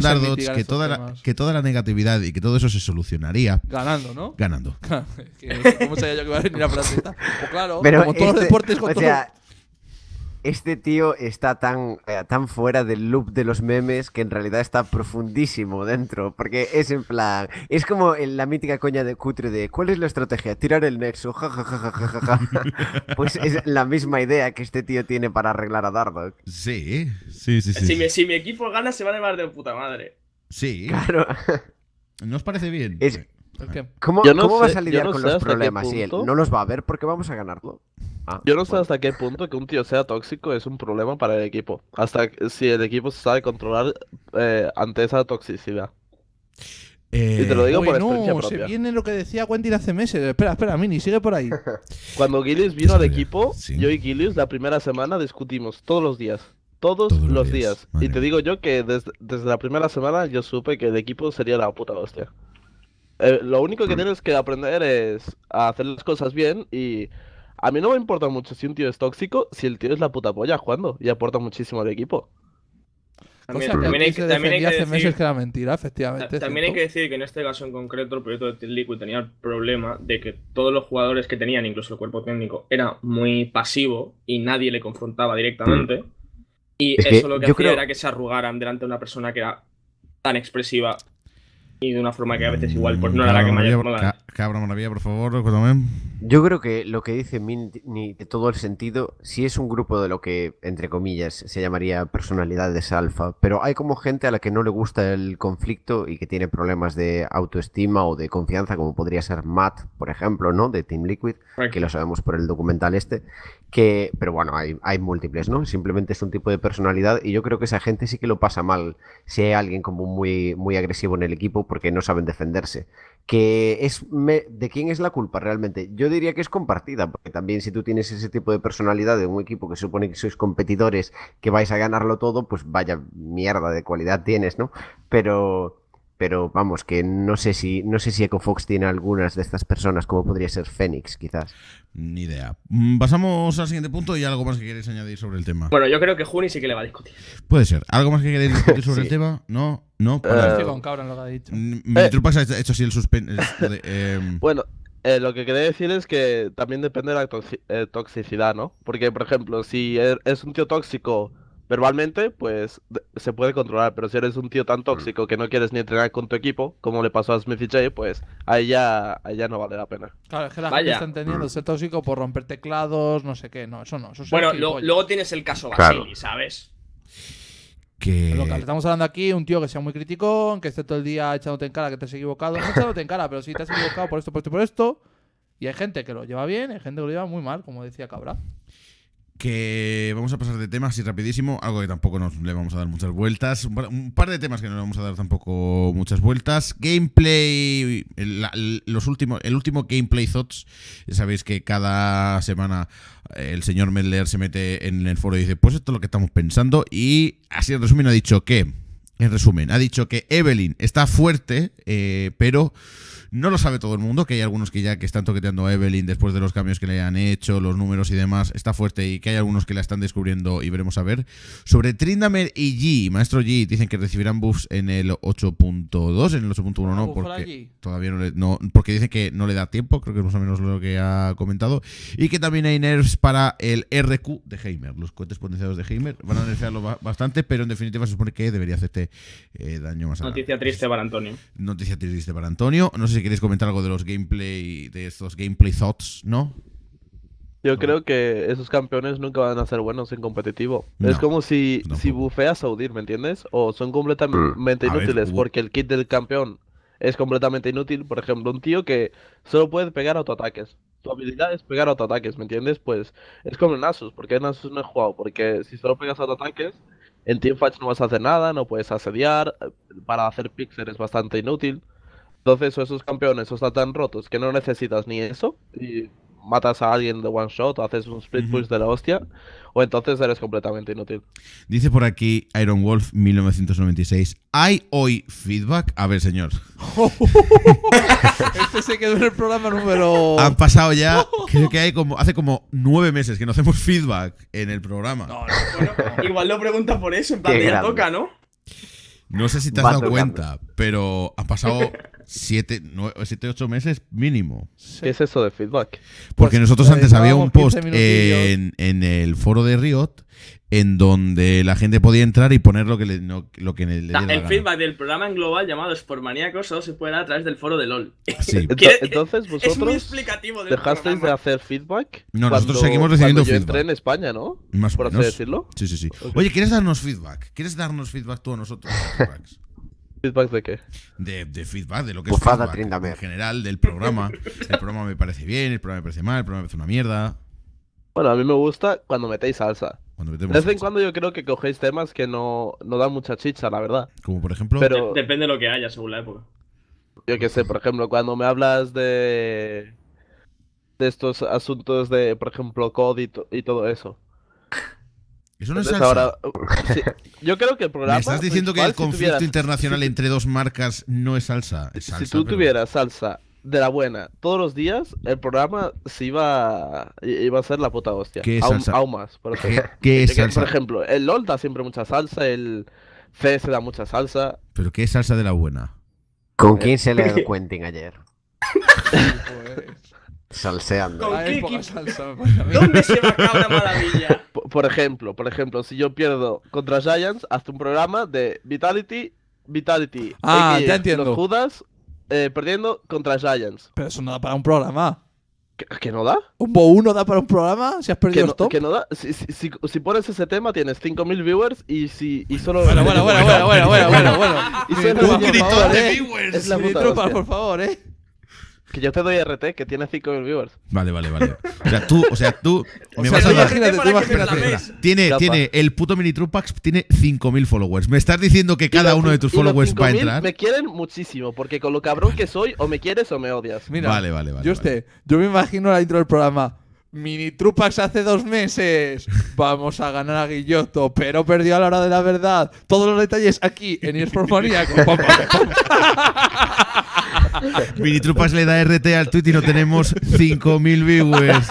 que toda, la, que toda la negatividad y que todo eso se solucionaría ganando, ¿no? Ganando. (laughs) ¿Cómo sabía yo que a pues claro, Pero como todos los este, deportes este tío está tan, eh, tan fuera del loop de los memes que en realidad está profundísimo dentro. Porque es en plan. Es como la mítica coña de cutre de ¿cuál es la estrategia? Tirar el nexo, (laughs) pues es la misma idea que este tío tiene para arreglar a Dardock. Sí, sí, sí. sí. Si, mi, equipo gana, se va a llevar de puta madre. Sí. Claro. ¿No os parece bien? Eh, ¿Cómo, vas a lidiar con los problemas no los va a ver porque vamos a ganarlo? Ah, yo no sé hasta qué punto que un tío sea tóxico es un problema para el equipo. Hasta si el equipo se sabe controlar eh, ante esa toxicidad. y te lo eh, digo por experiencia no, Se viene lo que decía Wendy hace meses. Espera, espera, Mini, sigue por ahí. (laughs) Cuando Gilius vino al equipo, yo y Gilius la primera semana discutimos todos los días. Todos, los días. Y te digo yo que desde, la primera semana yo supe que el equipo sería la puta hostia. Eh, lo único que mm. tienes que aprender es a hacer las cosas bien y a mí no me importa mucho si un tío es tóxico, si el tío es la puta polla jugando y aporta muchísimo al equipo. También, hay, que, decir, que efectivamente. también hay que decir que en este caso en concreto el proyecto de Team Liquid tenía el problema de que todos los jugadores que tenían, incluso el cuerpo técnico, era muy pasivo y nadie le confrontaba directamente. Mm. Y eso lo que hacía era que se arrugaran delante de una persona que era tan expresiva y de una forma que a veces igual pues no era la que mayor Cabra Maravilla, por favor, Yo creo que lo que dice Min ni de todo el sentido, si es un grupo de lo que, entre comillas, se llamaría personalidades alfa, pero hay como gente a la que no le gusta el conflicto y que tiene problemas de autoestima o de confianza, como podría ser Matt, por ejemplo, ¿no? De Team Liquid, que lo sabemos por el documental este, que, pero bueno, hay, hay múltiples, ¿no? Simplemente es un tipo de personalidad y yo creo que esa gente sí que lo pasa mal. Si hay alguien como muy, muy agresivo en el equipo, porque no saben defenderse. Que es ¿De quién es la culpa realmente? Yo diría que es compartida, porque también si tú tienes ese tipo de personalidad de un equipo que supone que sois competidores, que vais a ganarlo todo, pues vaya mierda de cualidad tienes, ¿no? Pero pero vamos, que no sé si no sé si EcoFox tiene algunas de estas personas, como podría ser Fénix, quizás. Ni idea. Mm, pasamos al siguiente punto y algo más que queréis añadir sobre el tema. Bueno, yo creo que Juni sí que le va a discutir. Puede ser. ¿Algo más que queréis discutir (laughs) sobre el tema? No, no. Eh, estoy con lo ha dicho. Mm, eh. ha hecho así el suspense. Em. (laughs) Bueno, eh, lo que quería decir es que también depende de la toxicidad, ¿no? Porque, por ejemplo, si er, es un tío tóxico Verbalmente, pues se puede controlar, pero si eres un tío tan mm. tóxico que no quieres ni entrenar con tu equipo, como le pasó a Smith y pues ahí ya, ahí no vale la pena. Claro, es que la gente está entendiendo ser tóxico por romper teclados, no sé qué, no, eso no. bueno, luego tienes el caso Basili, ¿sabes? Que... Lo que estamos hablando aquí, un tío que sea muy crítico, que esté todo el día echándote en cara que te has equivocado, no echándote en cara, pero si te has equivocado por esto, por esto, por esto, y hay gente que lo lleva bien, hay gente que lo lleva muy mal, como decía Cabra que vamos a pasar de temas y rapidísimo, algo que tampoco nos le vamos a dar muchas vueltas, un par, de temas que no le vamos a dar tampoco muchas vueltas, gameplay, el, los últimos, el último gameplay thoughts, sabéis que cada semana eh, el señor Medler se mete en el foro y dice, pues esto es lo que estamos pensando y así en resumen ha dicho que, en resumen, ha dicho que Evelyn está fuerte, eh, pero no lo sabe todo el mundo, que hay algunos que ya que están toqueteando a Evelyn después de los cambios que le han hecho, los números y demás, está fuerte y que hay algunos que la están descubriendo y veremos a ver. Sobre Trindamer y G, Maestro G, dicen que recibirán buffs en el 8.2, en el 8.1 no, ah, porque todavía no, porque dicen que no le da tiempo, creo que es más o menos lo que ha comentado, y que también hay nerfs para el RQ de Heimer, los cohetes potenciados de Heimer, van a nerfearlo bastante, pero en definitiva se supone que debería hacerte eh, daño más Noticia triste para Antonio. Noticia triste para Antonio, no sé si queréis comentar algo de los gameplay, de estos gameplay thoughts, ¿no? Yo creo que esos campeones nunca van a ser buenos en competitivo. es como si, si bufeas a Udir, ¿me entiendes? O son completamente eh, inútiles porque el kit del campeón es completamente inútil. Por ejemplo, un tío que solo puede pegar autoataques. su habilidad es pegar autoataques, ¿me entiendes? Pues es como en Asus, porque en Asus no he jugado. Porque si solo pegas autoataques, en Teamfight no vas a hacer nada, no puedes asediar. Para hacer pixel es bastante inútil. Entonces esos campeones están tan rotos que no necesitas ni eso y matas a alguien de one shot o haces un split push de la hostia o entonces eres completamente inútil. Dice por aquí Iron Wolf 1996, ¿hay hoy feedback? A ver, señor. (laughs) este se quedó en el programa número... Han pasado ya, creo que hay como, hace como nueve meses que no hacemos feedback en el programa. No, igual lo pregunta por eso, en plan, toca, ¿no? No sé si te has dado cuenta, pero han pasado Siete, nueve, siete, ocho meses mínimo. ¿Qué es eso de feedback? Porque pues, nosotros eh, antes había un post en, el foro de Riot en donde la gente podía entrar y poner lo que le, lo que El feedback del programa en global llamado maníacos solo se puede dar a través del foro de LOL. Ah, (laughs) entonces vosotros dejasteis de hacer feedback. No, nosotros seguimos recibiendo yo feedback. entré en España, ¿no? Más por así decirlo. Sí, sí, sí. Oye, ¿quieres darnos feedback? ¿Quieres darnos feedback tú a nosotros? (laughs) ¿Feedback de qué? De, feedback, de lo que es feedback, en general, del programa. el programa me parece bien, el programa me parece mal, el programa me parece una mierda. Bueno, a mí me gusta cuando metéis salsa. de vez en cuando yo creo que cogéis temas que no, dan mucha chicha, la verdad. Como por ejemplo... Pero... Depende de lo que haya, según la época. Yo qué sé, por ejemplo, cuando me hablas de... De estos asuntos de, por ejemplo, code y todo eso. Eso no es salsa. Uh, (laughs) yo creo que el programa. estás diciendo que el conflicto internacional entre dos marcas no es salsa. si tú tuvieras salsa de la buena todos los días, el programa se iba, iba a ser la puta hostia. aún, más. Por (laughs) Por ejemplo, el LOL da siempre mucha salsa, el CS da mucha salsa. ¿Pero qué es salsa de la buena? ¿Con eh, quién se le dio (laughs) Quentin ayer? Pues, Salseando. ¿Con qué equipo? salsa, (laughs) pues, ¿Dónde se va acabar una maravilla? Por, ejemplo, por ejemplo, si yo pierdo contra Giants, hazte un programa de Vitality, Vitality. Ah, ya entiendo. Los Judas eh, perdiendo contra Giants. Pero eso no da para un programa. ¿Que, no da? ¿Un Bo da para un programa si has perdido esto. top? Que no da. Si, si, pones ese tema tienes 5.000 viewers y si y solo... Bueno, bueno, (laughs) bueno, bueno, bueno, bueno, bueno, bueno. Y solo... Un grito de viewers. Es la por favor, eh. Que yo te doy RT, que tiene 5.000 viewers. Vale, vale, vale. O sea, tú, o sea, tú (laughs) me sea, Imagínate, tú imagínate. Tiene, tiene, el puto Mini Trupax tiene 5.000 followers. Me estás diciendo que cada uno de tus followers va a entrar. Me quieren muchísimo, porque con lo cabrón que soy, o me quieres o me odias. Mira, vale, vale, vale. Yo, usted, yo me imagino la intro del programa. Mini Trupax hace dos meses. Vamos a ganar a Guilloto, pero perdió a la hora de la verdad. Todos los detalles aquí en con Juan (laughs) (laughs) Vinitrupas (laughs) le da RT al tweet y no tenemos 5.000 viewers.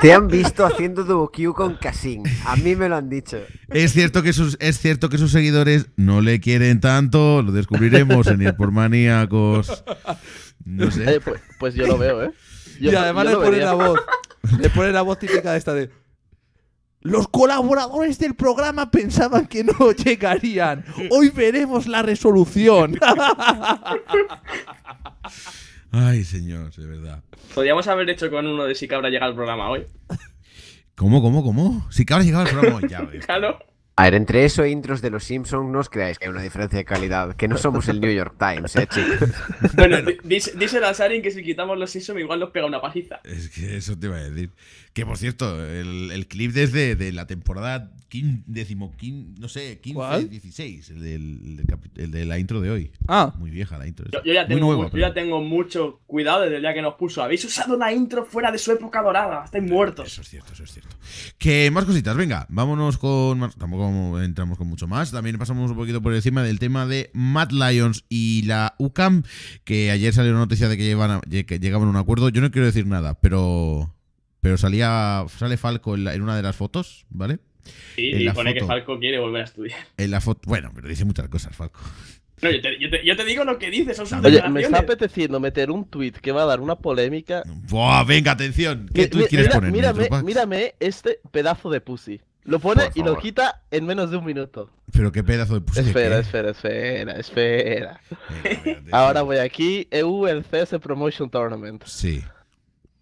Te han visto haciendo DuoQ con Casin. A mí me lo han dicho. Es cierto que sus, es cierto que sus seguidores no le quieren tanto. Lo descubriremos en el por maníacos. No sé. Eh, pues, pues, yo lo veo, ¿eh? y además le pone la voz. Le pone la voz típica de esta de. Los colaboradores del programa pensaban que no llegarían. Hoy veremos la resolución. (laughs) Ay, señor, de verdad. Podríamos haber hecho con uno de si Cabra llega al programa hoy. ¿Cómo, cómo, cómo? Si Cabra llega al programa hoy, ya A ver, entre eso e intros de los Simpsons, no os creáis que hay una diferencia de calidad, que no somos el New York Times, eh, chicos. Bueno, dice, la Sarin que si quitamos los Simpsons igual nos pega una pajiza. Es que eso te iba a decir. Que por cierto, el, clip desde de la temporada 15, no sé, 15, 16, el, del, el, de la intro de hoy. Ah. Muy vieja la intro. Yo, ya, tengo, mucho cuidado desde el día que nos puso. Habéis usado una intro fuera de su época dorada. Estáis muertos. Eso es cierto, eso es cierto. Que más cositas, venga, vámonos con. tampoco entramos con mucho más. También pasamos un poquito por encima del tema de Mad Lions y la UCAM, que ayer salió una noticia de que, llevan que llegaban a un acuerdo. Yo no quiero decir nada, pero pero salía sale Falco en, una de las fotos, ¿vale? Sí, y pone que Falco quiere volver a estudiar. En la foto, bueno, pero dice muchas cosas, Falco. yo, te, digo lo que dices, son me está apeteciendo meter un tweet que va a dar una polémica. venga, atención. ¿Qué tweet quieres poner? Mírame, mírame este pedazo de pussy. Lo pone y lo quita en menos de un minuto. Pero qué pedazo de pussy. Espera, espera, espera, espera, Ahora voy aquí, EULCS Promotion Tournament. Sí.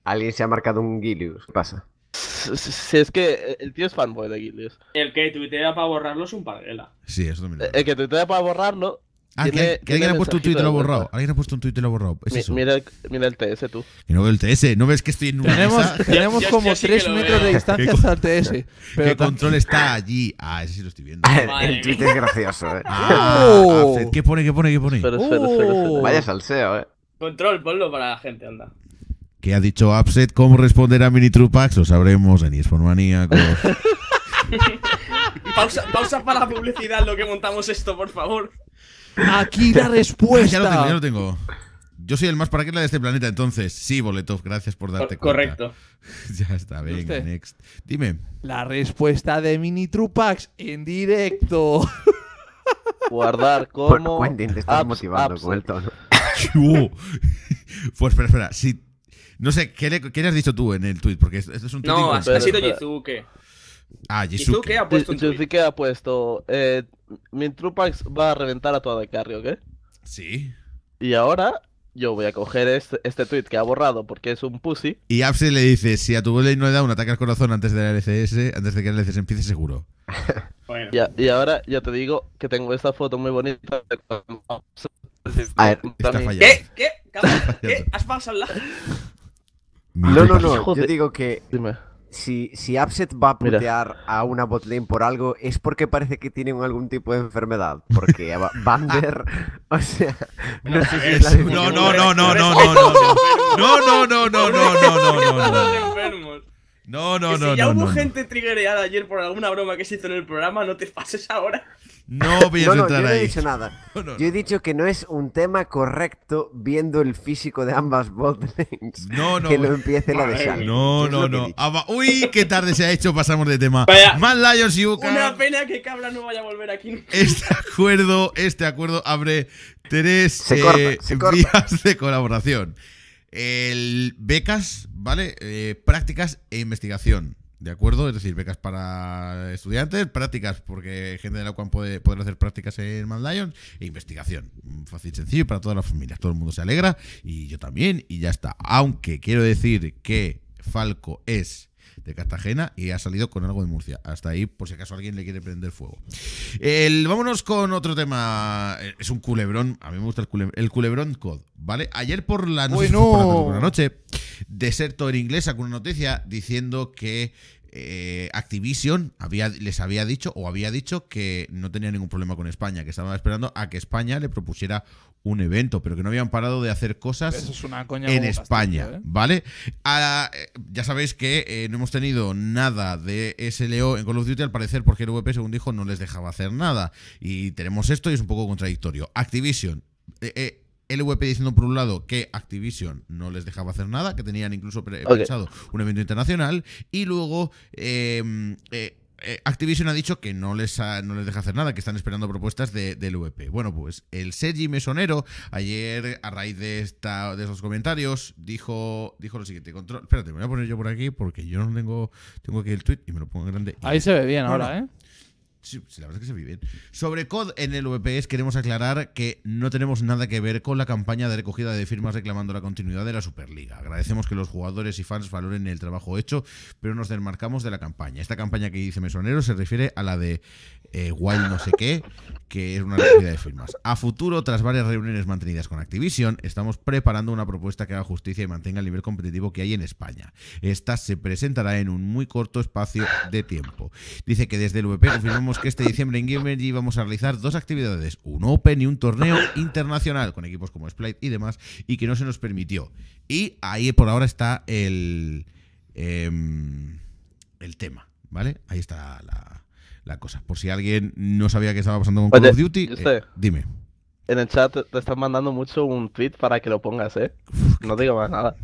Alguien se ha marcado un Gilius. ¿Qué pasa? Si es que eh, el tío es fanboy de Gilius. El que tuitea para borrarlo es un parguela. Sí, eso también. Eh, el que tuitea para borrarlo. Ah, que, alguien ha puesto un tuit y lo ha borrado. Alguien ha puesto un tuit y lo ha borrado. ¿Es eso? Mira, el, mira, el, TS tú. Que no veo el TS. ¿No ves que estoy en una Tenemos, mesa? (laughs) tenemos como 3 metros de distancia (laughs) hasta el TS. Pero ¿Qué control está allí? Ah, ese sí lo estoy viendo. (laughs) el tuit es gracioso, eh. Ah, oh. ¿Qué pone? ¿Qué pone? ¿Qué pone? Oh. Vaya salseo, eh. Control, ponlo para la gente, anda. ¿Qué ha dicho Upset? ¿Cómo responderá Mini Trupax? Lo sabremos en Eastbourne pausa, pausa para la publicidad, lo que montamos esto, por favor. Aquí la respuesta. ya, lo tengo, ya lo tengo. Yo soy el más para que la de este planeta, entonces. Sí, Boletov, gracias por darte cuenta. Correcto. (laughs) ya está, venga, next. Dime. La respuesta de Mini Trupax en directo. (laughs) Guardar como. Quentin, te estás motivando (laughs) pues espera, espera. Si no sé, ¿qué le, has dicho tú en el tweet? Porque esto es un tweet. No, ha sido Jizuke. Ah, Jizuke. Jizuke ha puesto. Jizuke ha puesto. Eh, mi Trupax va a reventar a toda de carry, ¿ok? Sí. Y ahora yo voy a coger este, este tweet que ha borrado porque es un pussy. Y Apsi le dice: Si a tu volei no le da un ataque al corazón antes de la LCS, antes de que la LCS empiece, seguro. (laughs) bueno. y, ahora ya te digo que tengo esta foto muy bonita. De... A ¿Qué? ¿Qué? (laughs) ¿Qué? ¿Has pasado la.? No, no, no. Yo digo que si, si Upset va a putear a una botlane por algo, es porque parece que tiene algún tipo de enfermedad. Porque Bander, o sea, no sé si No, no, no, no, no, no, no. No, no, no, no, no, no, no, no. no. No, no, no no. Si ya no, hubo no, gente no. triggereada ayer por alguna broma que se hizo en el programa, no te pases ahora. (laughs) No voy a no, no, entrar yo no he dicho nada. (laughs) yo he dicho que no es un tema correcto viendo el físico de ambas botlanes. No, no. Que lo empiece la de sal. No, no, no. Ah, Uy, qué tarde se ha hecho, pasamos de tema. Más Lions y UCA… Una pena que Cabra no vaya a volver aquí. Este acuerdo, este acuerdo abre tres días eh, vías de colaboración. El becas, ¿vale? Eh, prácticas e investigación. ¿De acuerdo? Es decir, becas para estudiantes, prácticas, porque gente de la cual puede poder hacer prácticas en Mad Lions, e investigación. Fácil, sencillo para toda la familia. Todo el mundo se alegra y yo también, y ya está. Aunque quiero decir que Falco es de Cartagena y ha salido con algo de Murcia. Hasta ahí, por si acaso alguien le quiere prender fuego. vámonos con otro tema. Eh, es un culebrón. A mí me gusta el culebrón. El COD, ¿vale? Ayer por la noche, bueno. Deserto en inglés sacó una noticia diciendo que eh, Activision les había dicho o había dicho que no tenía ningún problema con España, que estaba esperando a que España le propusiera un evento, pero que no habían parado de hacer cosas en España, ¿eh? ¿vale? Eh, ya sabéis que eh, no hemos tenido nada de SLO en Call of Duty, al parecer porque el VP, según dijo, no les dejaba hacer nada. Y tenemos esto y es un poco contradictorio. Activision. el LVP diciendo por un lado que Activision no les dejaba hacer nada, que tenían incluso pensado un evento internacional, y luego eh, Activision ha dicho que no les, no les deja hacer nada, que están esperando propuestas del VP. Bueno, pues el Sergi Mesonero, ayer, a raíz de, esta, de estos comentarios, dijo, dijo lo siguiente. Control, espérate, me voy a poner yo por aquí porque yo no tengo, tengo aquí el tweet y me lo pongo en grande. Ahí se ve bien ahora, ¿eh? Sí, la verdad es que se vive bien. Sobre COD en el VPS queremos aclarar que no tenemos nada que ver con la campaña de recogida de firmas reclamando la continuidad de la Superliga. Agradecemos que los jugadores y fans valoren el trabajo hecho, pero nos desmarcamos de la campaña. Esta campaña que dice Mesonero se refiere a la de eh, no sé qué, que es una actividad de firmas. A futuro, tras varias reuniones mantenidas con Activision, estamos preparando una propuesta que haga justicia y mantenga el nivel competitivo que hay en España. Esta se presentará en un muy corto espacio de tiempo. Dice que desde el VP confirmamos que este diciembre en Gamergy vamos a realizar dos actividades, un Open y un torneo internacional con equipos como Splite y demás, y que no se nos permitió. Y ahí por ahora está el, em, el tema, ¿vale? Ahí está la, la cosa. Por si alguien no sabía que estaba pasando con Call of Duty, eh, dime. En el chat te están mandando mucho un tweet para que lo pongas, ¿eh? no digo más nada.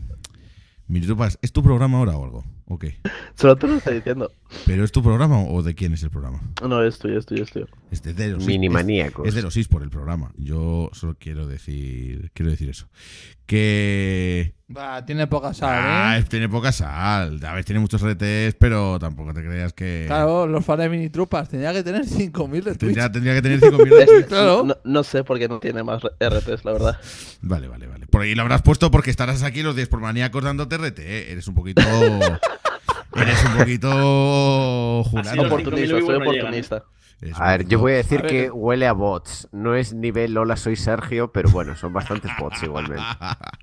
Minuto, ¿es tu programa ahora o algo? ok (laughs) Solo tú lo estás diciendo. ¿Pero es tu programa o de quién es el programa? No, es tuyo, es tuyo, es tuyo. Es de, los Minimaníacos. Es, es, de los por el programa. Yo solo quiero decir quiero decir eso. Que... Va, tiene poca sal, Ah, ¿eh? Tiene poca sal. A ver, tiene muchos retes, pero tampoco te creas que... Claro, los fans de Mini Trupas. Tendría que tener 5.000 de tendría, que tener 5.000 de (laughs) no, sé por qué no tiene más RTs, la verdad. Vale, vale, vale. Por ahí lo habrás puesto porque estarás aquí los 10 por maníacos dándote RT. ¿eh? Eres un poquito... (laughs) Eres un poquito (laughs) jurado. Oportunista, soy oportunista. ¿eh? A ver, yo voy a decir que huele a bots. No es nivel hola, soy Sergio, pero bueno, son bastantes bots igualmente.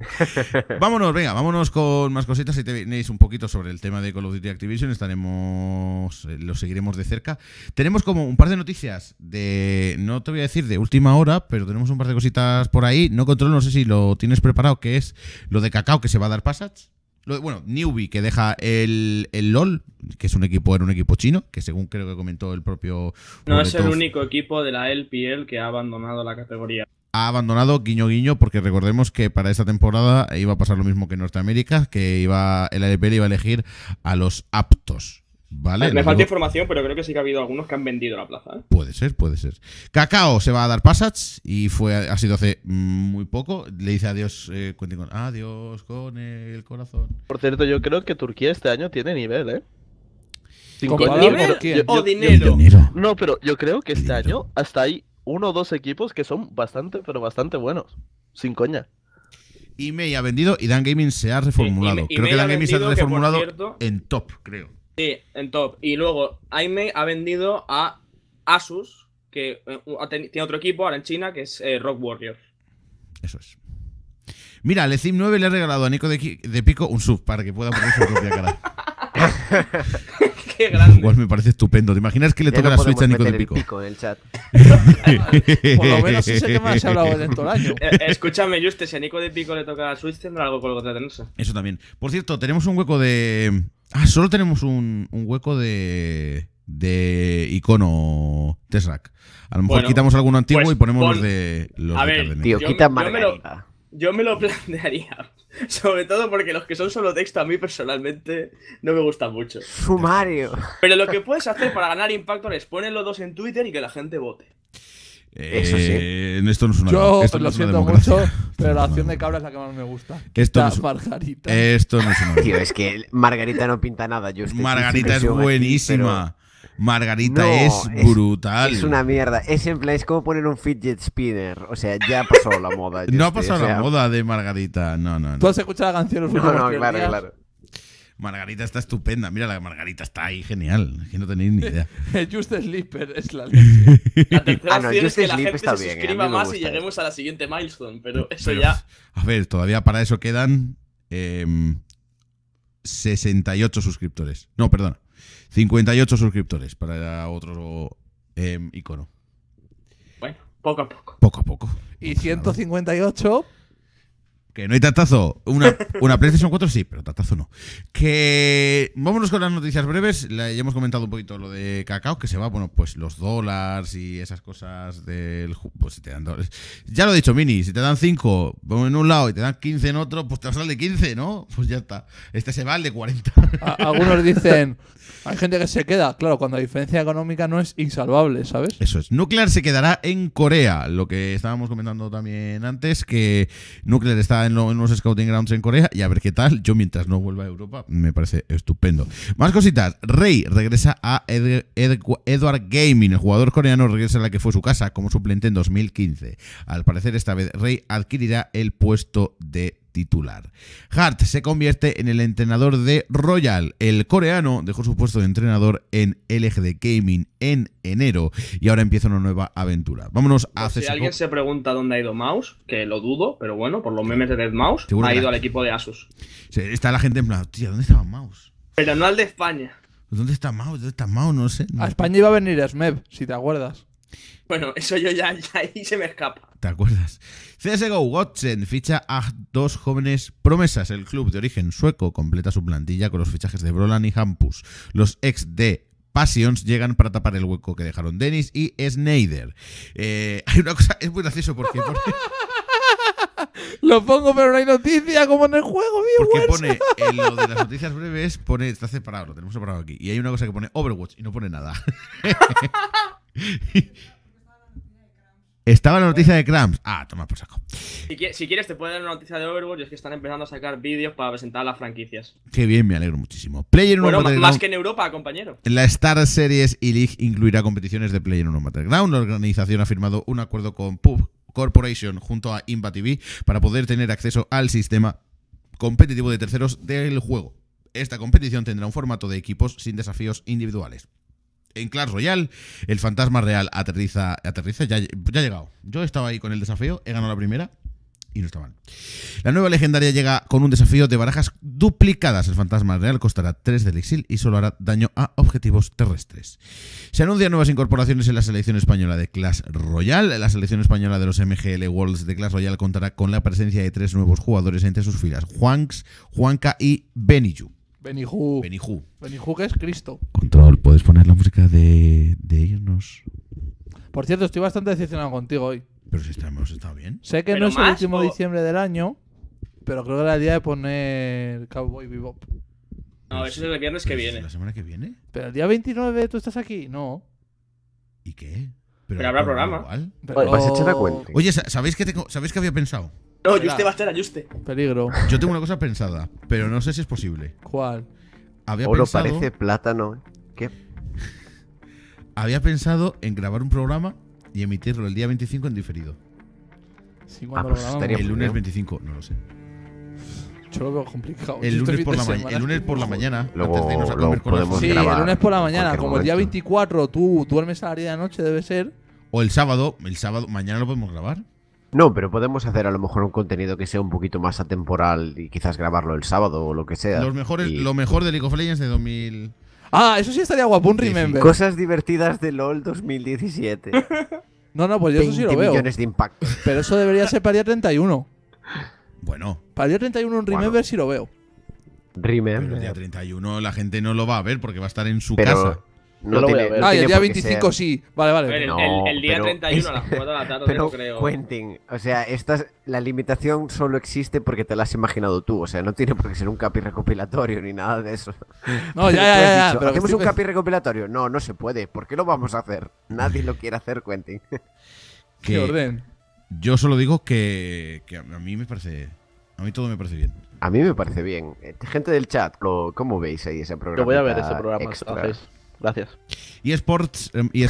(laughs) vámonos, venga, vámonos con más cositas. Si tenéis un poquito sobre el tema de Call of Duty Activision, estaremos, eh, lo seguiremos de cerca. Tenemos como un par de noticias de, no te voy a decir de última hora, pero tenemos un par de cositas por ahí. No controlo, no sé si lo tienes preparado, que es lo de Cacao que se va a dar passage bueno, Newby, que deja el, LOL, que es un equipo, era un equipo chino, que según creo que comentó el propio. No es el único equipo de la LPL que ha abandonado la categoría. Ha abandonado guiño guiño, porque recordemos que para esta temporada iba a pasar lo mismo que en Norteamérica, que iba el LPL iba a elegir a los aptos Ah, me falta información, pero creo que sí que ha habido algunos que han vendido la plaza. ¿eh? Puede ser, puede ser. Cacao se va a dar passage y fue, ha sido hace muy poco. Le dice adiós, eh, con adiós con el corazón. Por cierto, yo creo que Turquía este año tiene nivel, ¿eh? o oh, dinero? No, pero yo creo que este año hasta hay uno o dos equipos que son bastante, pero bastante buenos. Sin coña. IMEI ha vendido y Dan Gaming se ha reformulado. creo que Dan Gaming se ha reformulado en top, creo. Sí, en top. Y luego Aime ha vendido a Asus, que eh, tiene otro equipo ahora en China, que es eh, Rock Warrior. Eso es. Mira, el Sim 9 le ha regalado a Nico de, Pico un sub para que pueda poner su propia cara. (laughs) Qué grande. Igual me parece estupendo. ¿Te imaginas que le toca la Switch a Nico de Pico? Pico en el chat. (laughs) Por lo menos ese tema se ha hablado de año. (laughs) Eh, escúchame, Juste, si a Nico de Pico le toca la Switch, tendrá algo con lo que tratarse. Eso también. Por cierto, tenemos un hueco de, Ah, solo tenemos un, hueco de, icono Tesrac. A lo mejor quitamos alguno antiguo pues y ponemos los de los A ver, tío, quita Margarita. Yo me, lo, yo (laughs) plantearía. Sobre todo porque los que son solo texto a mí personalmente no me gustan mucho. Sumario. Pero lo que puedes hacer para ganar impacto es poner los dos en Twitter y que la gente vote. Eso sí. Eh, esto no es una Yo lo siento mucho, pero la acción de cabra es la que más me gusta. (laughs) Esto no es, Margarita. Esto no es una (laughs) Tío, es que Margarita no pinta nada. Margarita es buenísima. Margarita es, brutal. Es, una mierda. Es como poner un fidget spinner. O sea, ya ha pasado la moda. no ha pasado la moda de Margarita. No, no, no. ¿Tú has escuchado la canción No, no, claro, claro. Margarita está estupenda. Mira, la Margarita está ahí, genial. Es que no tenéis ni idea. (laughs) Just Sleeper es la (laughs) leche. La tercera ah, es que la gente se eh, suscriba más y lleguemos a la siguiente milestone, pero eso ya. A ver, todavía para eso quedan 68 em, suscriptores. No, perdón. 58 suscriptores para otro em, icono. Bueno, poco a poco. Poco a poco. Y 158 que no hay tatazo. Una, una PlayStation 4 sí, pero tatazo no. Que vámonos con las noticias breves. ya hemos comentado un poquito lo de cacao, que se va, bueno, pues los dólares y esas cosas del... Pues si te dan dólares... Ya lo he dicho, Mini, si te dan cinco en un lado y te dan 15 en otro, pues te vas al de 15, ¿no? Pues ya está. Este se va al de 40. algunos dicen... Hay gente que se queda, claro, cuando la diferencia económica no es insalvable, ¿sabes? Eso es. Nuclear se quedará en Corea, lo que estábamos comentando también antes, que Nuclear está en, los scouting grounds en Corea y a ver qué tal. Yo mientras no vuelva a Europa me parece estupendo. Más cositas. Rey regresa a Edward Gaming. El jugador coreano regresa a la que fue su casa como suplente en 2015. Al parecer esta vez Rey adquirirá el puesto de titular. Hart se convierte en el entrenador de Royal. El coreano dejó su puesto de entrenador en de Gaming en enero y ahora empieza una nueva aventura. Vámonos a hacer. Pues si alguien se pregunta dónde ha ido Mouse, que lo dudo, pero bueno, por los memes de Dead Mouse, ha ido al equipo de Asus. Está la gente en plan, tío, ¿dónde estaba Mouse? Pero no al de España. ¿Dónde está Mouse? ¿Dónde está Mouse? No sé. A España iba a venir Smeb, si te acuerdas. Bueno, eso yo ya, ahí se me escapa. ¿Te acuerdas? CSGO Watson ficha a dos jóvenes promesas. El club de origen sueco completa su plantilla con los fichajes de Brolan y Hampus. Los ex de Passions llegan para tapar el hueco que dejaron Dennis y Snyder. Eh, hay una cosa, es muy gracioso porque... (laughs) Lo pongo, pero no hay noticia, como en el juego, Porque pone, en lo de las noticias breves, pone, está separado, lo tenemos separado aquí. Y hay una cosa que pone Overwatch y no pone nada. (laughs) Estaba la noticia de Cramps. Ah, toma por saco. Si, quieres, te puedo dar una noticia de Overwatch. es que están empezando a sacar vídeos para presentar las franquicias. Qué bien, me alegro muchísimo. Player bueno, 1 Más que en Europa, compañero. La Star Series y e League incluirá competiciones de Player 1 Battleground. La organización ha firmado un acuerdo con Pub Corporation junto a Imba TV para poder tener acceso al sistema competitivo de terceros del juego. Esta competición tendrá un formato de equipos sin desafíos individuales en Clash Royale, el fantasma real aterriza, ya, ha llegado. Yo estaba ahí con el desafío, he ganado la primera, y no estaban. mal. La nueva legendaria llega con un desafío de barajas duplicadas. El fantasma real costará 3 del exil y solo hará daño a objetivos terrestres. Se anuncian nuevas incorporaciones en la selección española de Clash Royale. La selección española de los MGL Worlds de Clash Royale contará con la presencia de tres nuevos jugadores entre sus filas: Juanx, Juanca y Beniju. Benihu. Benihu. Benihu que es Cristo. Control, ¿puedes poner la música de, de irnos? Por cierto, estoy bastante decepcionado contigo hoy. Pero si está, hemos estado bien. Sé que no es el último diciembre del año, pero creo que era el día de poner Cowboy Bebop. No, eso es el pues, viernes que pues, viene. ¿La semana que viene? Pero el día 29 tú estás aquí. No. ¿Y qué? Pero habrá programa. igual. Pero... echar cuenta. Oye, ¿sabéis que, ¿sabéis que había pensado? No, Juste va a estar Peligro. Yo tengo una cosa pensada, pero no sé si es posible. ¿Cuál? Había lo parece plátano. ¿eh? ¿Qué? (laughs) Había pensado en grabar un programa y emitirlo el día 25 en diferido. Sí, ah, pues el lunes 25, no lo sé. Yo lo veo complicado. El lunes, por la, mañana, el lunes por la mañana. sí, el lunes por la mañana. Como el día 24 tú duermes a la de noche, debe ser. O el sábado. El sábado. Mañana lo podemos grabar. No, pero podemos hacer a lo mejor un contenido que sea un poquito más atemporal y quizás grabarlo el sábado o lo que sea. Los mejores, Lo mejor de League of Legends de 2000. Ah, eso sí estaría guapo, un remember. Cosas divertidas de LOL 2017. (laughs) no, no, pues yo eso sí lo veo. millones de impacto. Pero eso debería ser para el día 31. Bueno. Para el día 31 un remember si sí lo veo. Remember. Pero el día 31 la gente no lo va a ver porque va a estar en su casa. No, lo ah, el día 25 sí. Vale, vale. el, día 31 a las 4 de la (laughs) tarde, pero, creo. Quentin, o sea, esta, la limitación solo existe porque te la has imaginado tú. O sea, no tiene por qué ser un capi recopilatorio ni nada de eso. No, ya, (laughs) ya, ya, ¿Hacemos un capi recopilatorio? No, no se puede. ¿Por qué lo vamos a hacer? Nadie lo quiere hacer, Quentin. (laughs) Qué orden. Yo solo digo que, a mí me parece. A mí todo me parece bien. A mí me parece bien. Eh, gente del chat, ¿cómo veis ahí ese programa? Te voy a ver ese programa. Gracias. Y eSports em, y eh,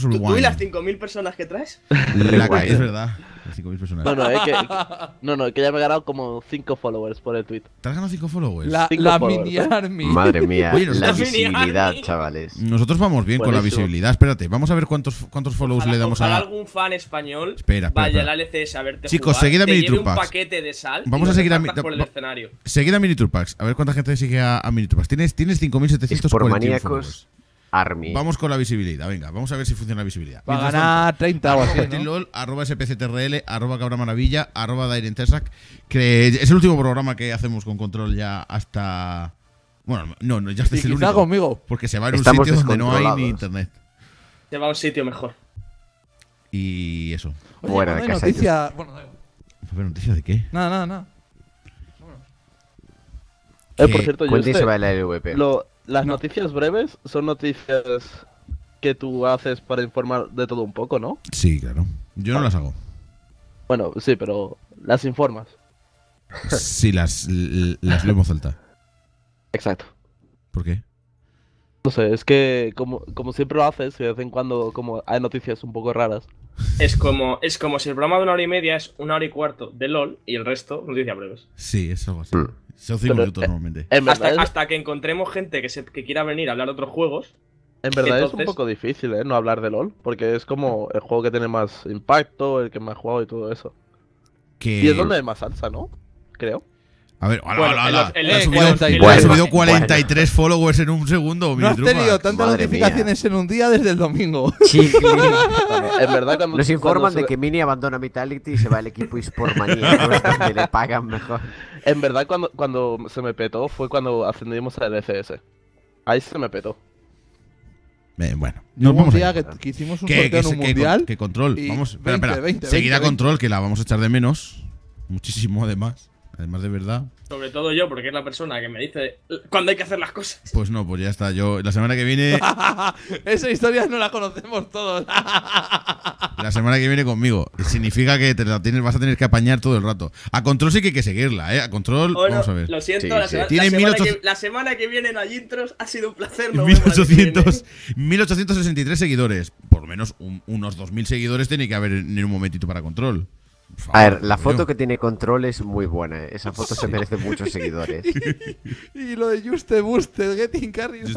Uruguay. ¿tú, y las 5.000 personas que traes? La que, es verdad. Las 5.000 personas. No no, eh, que, (laughs) no, no, que ya me he ganado como 5 followers por el tweet. ¿Te has ganado 5 followers? La, la mini army. (laughs) Madre mía, Oye, la visibilidad, chavales. Nosotros vamos bien con la visibilidad. Espérate, vamos a ver cuántos, cuántos follows le damos ojalá a. algún fan español espera, espera, vaya la LCS a verte. Chicos, seguid a Minitrupax. un paquete de sal. Vamos a seguir a escenario. Seguid a Minitrupax. A ver cuánta gente sigue a, a Tienes, tienes 5.740 followers. Vamos con la visibilidad, venga, vamos a ver si funciona la visibilidad. Va a ganar 30 o así. Arroba, arroba SPCTRL, arroba Cabra Maravilla, que es el último programa que hacemos con control ya hasta. Bueno, no, no ya este es el único. conmigo. Porque se va en Estamos un sitio donde no hay ni internet. Se va a un sitio mejor. Y eso. Oye, de Noticia... Bueno, no. noticia de qué? Nada, nada, nada. Eh, eh, por cierto, yo se va el LVP? Las noticias breves son noticias que tú haces para informar de todo un poco, ¿no? Sí, claro. Yo no ah. las hago. Bueno, sí, pero las informas. Sí, las, las vemos alta. Exacto. ¿Por qué? No sé, es que como, siempre lo haces, de vez en cuando como hay noticias un poco raras. Es como, es como si el programa de una hora y media es una hora y cuarto de LOL y el resto noticias breves. Sí, eso algo así. Hmm. Son cinco minutos eh, normalmente. hasta, que encontremos gente que, se, quiera venir a hablar de otros juegos. En verdad es un poco difícil, ¿eh? No hablar de LOL, porque es como el juego que tiene más impacto, el que más he jugado y todo eso. Y es donde hay más salsa, ¿no? Creo. A ver, hola, hola, hola. Ha subido, 43, followers en un segundo. No has tenido tantas notificaciones en un día desde el domingo. Sí, (laughs) sí. en verdad, Nos informan de que Mini abandona Vitality y se va al equipo eSport Manía, que le pagan mejor. En verdad, cuando, cuando se me petó fue cuando ascendimos al FS. Ahí se me petó. bueno, nos vamos que, hicimos un sorteo en un mundial. control, vamos, espera, espera. Seguida control, que la vamos a echar de menos. Muchísimo, además. Además de verdad. Sobre todo yo, porque es la persona que me dice Cuando hay que hacer las cosas. Pues no, pues ya está. Yo la semana que viene. (laughs) Esa historia no la conocemos todos. (laughs) la semana que viene conmigo. Significa que te vas a tener que apañar todo el rato. A control sí que hay que seguirla, ¿eh? A control. Oh, lo siento, la, semana que, viene en hay Ha sido un placer. 1800, 1863 seguidores. Por lo menos unos 2000 seguidores tiene que haber en un momentito para control. A ver, la foto que tiene control es muy buena. ¿eh? Esa (laughs) foto se merece muchos seguidores. (laughs) y, lo de Juste Buste, Getting Carry. Sí,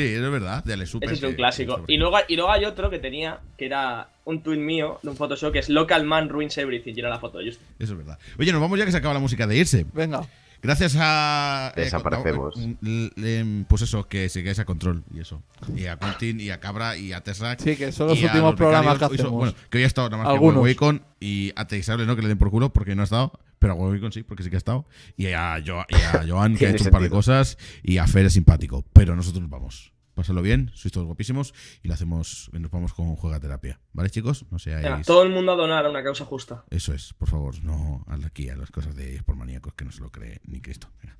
es verdad, Ese es un clásico. Y luego, y luego hay otro que tenía, que era un tweet mío de un Photoshop, que es Local Man Ruins Everything. la foto Eso es verdad. Oye, nos vamos ya que se acaba la música de irse. Venga. Gracias a. Eh, Desaparecemos. Eh, em, pues eso, que sigáis a Control y eso. Y a Quentin, y a Cabra, y a Tesseract. Sí, que son los últimos programas que hacemos. bueno, que hoy ha estado nada más Algunos. que Wacon y a Teixable, no que le den por culo porque no ha estado. Pero a Wacon sí, porque sí que ha estado. Y a, y a Joan, que ha hecho un par de cosas. Y a Fer es simpático. Pero nosotros nos vamos. Pásalo bien, sois todos guapísimos y lo hacemos, nos vamos con Juega Terapia. ¿Vale, chicos? No seáis... todo el mundo a donar a una causa justa. Eso es, por favor, no aquí a las cosas de por maníacos que no se lo cree ni Cristo. Venga.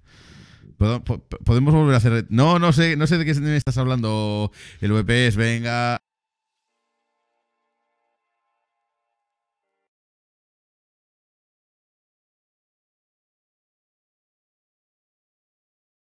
Podemos volver a hacer. No, no sé, no sé de qué estás hablando. El VPS, venga.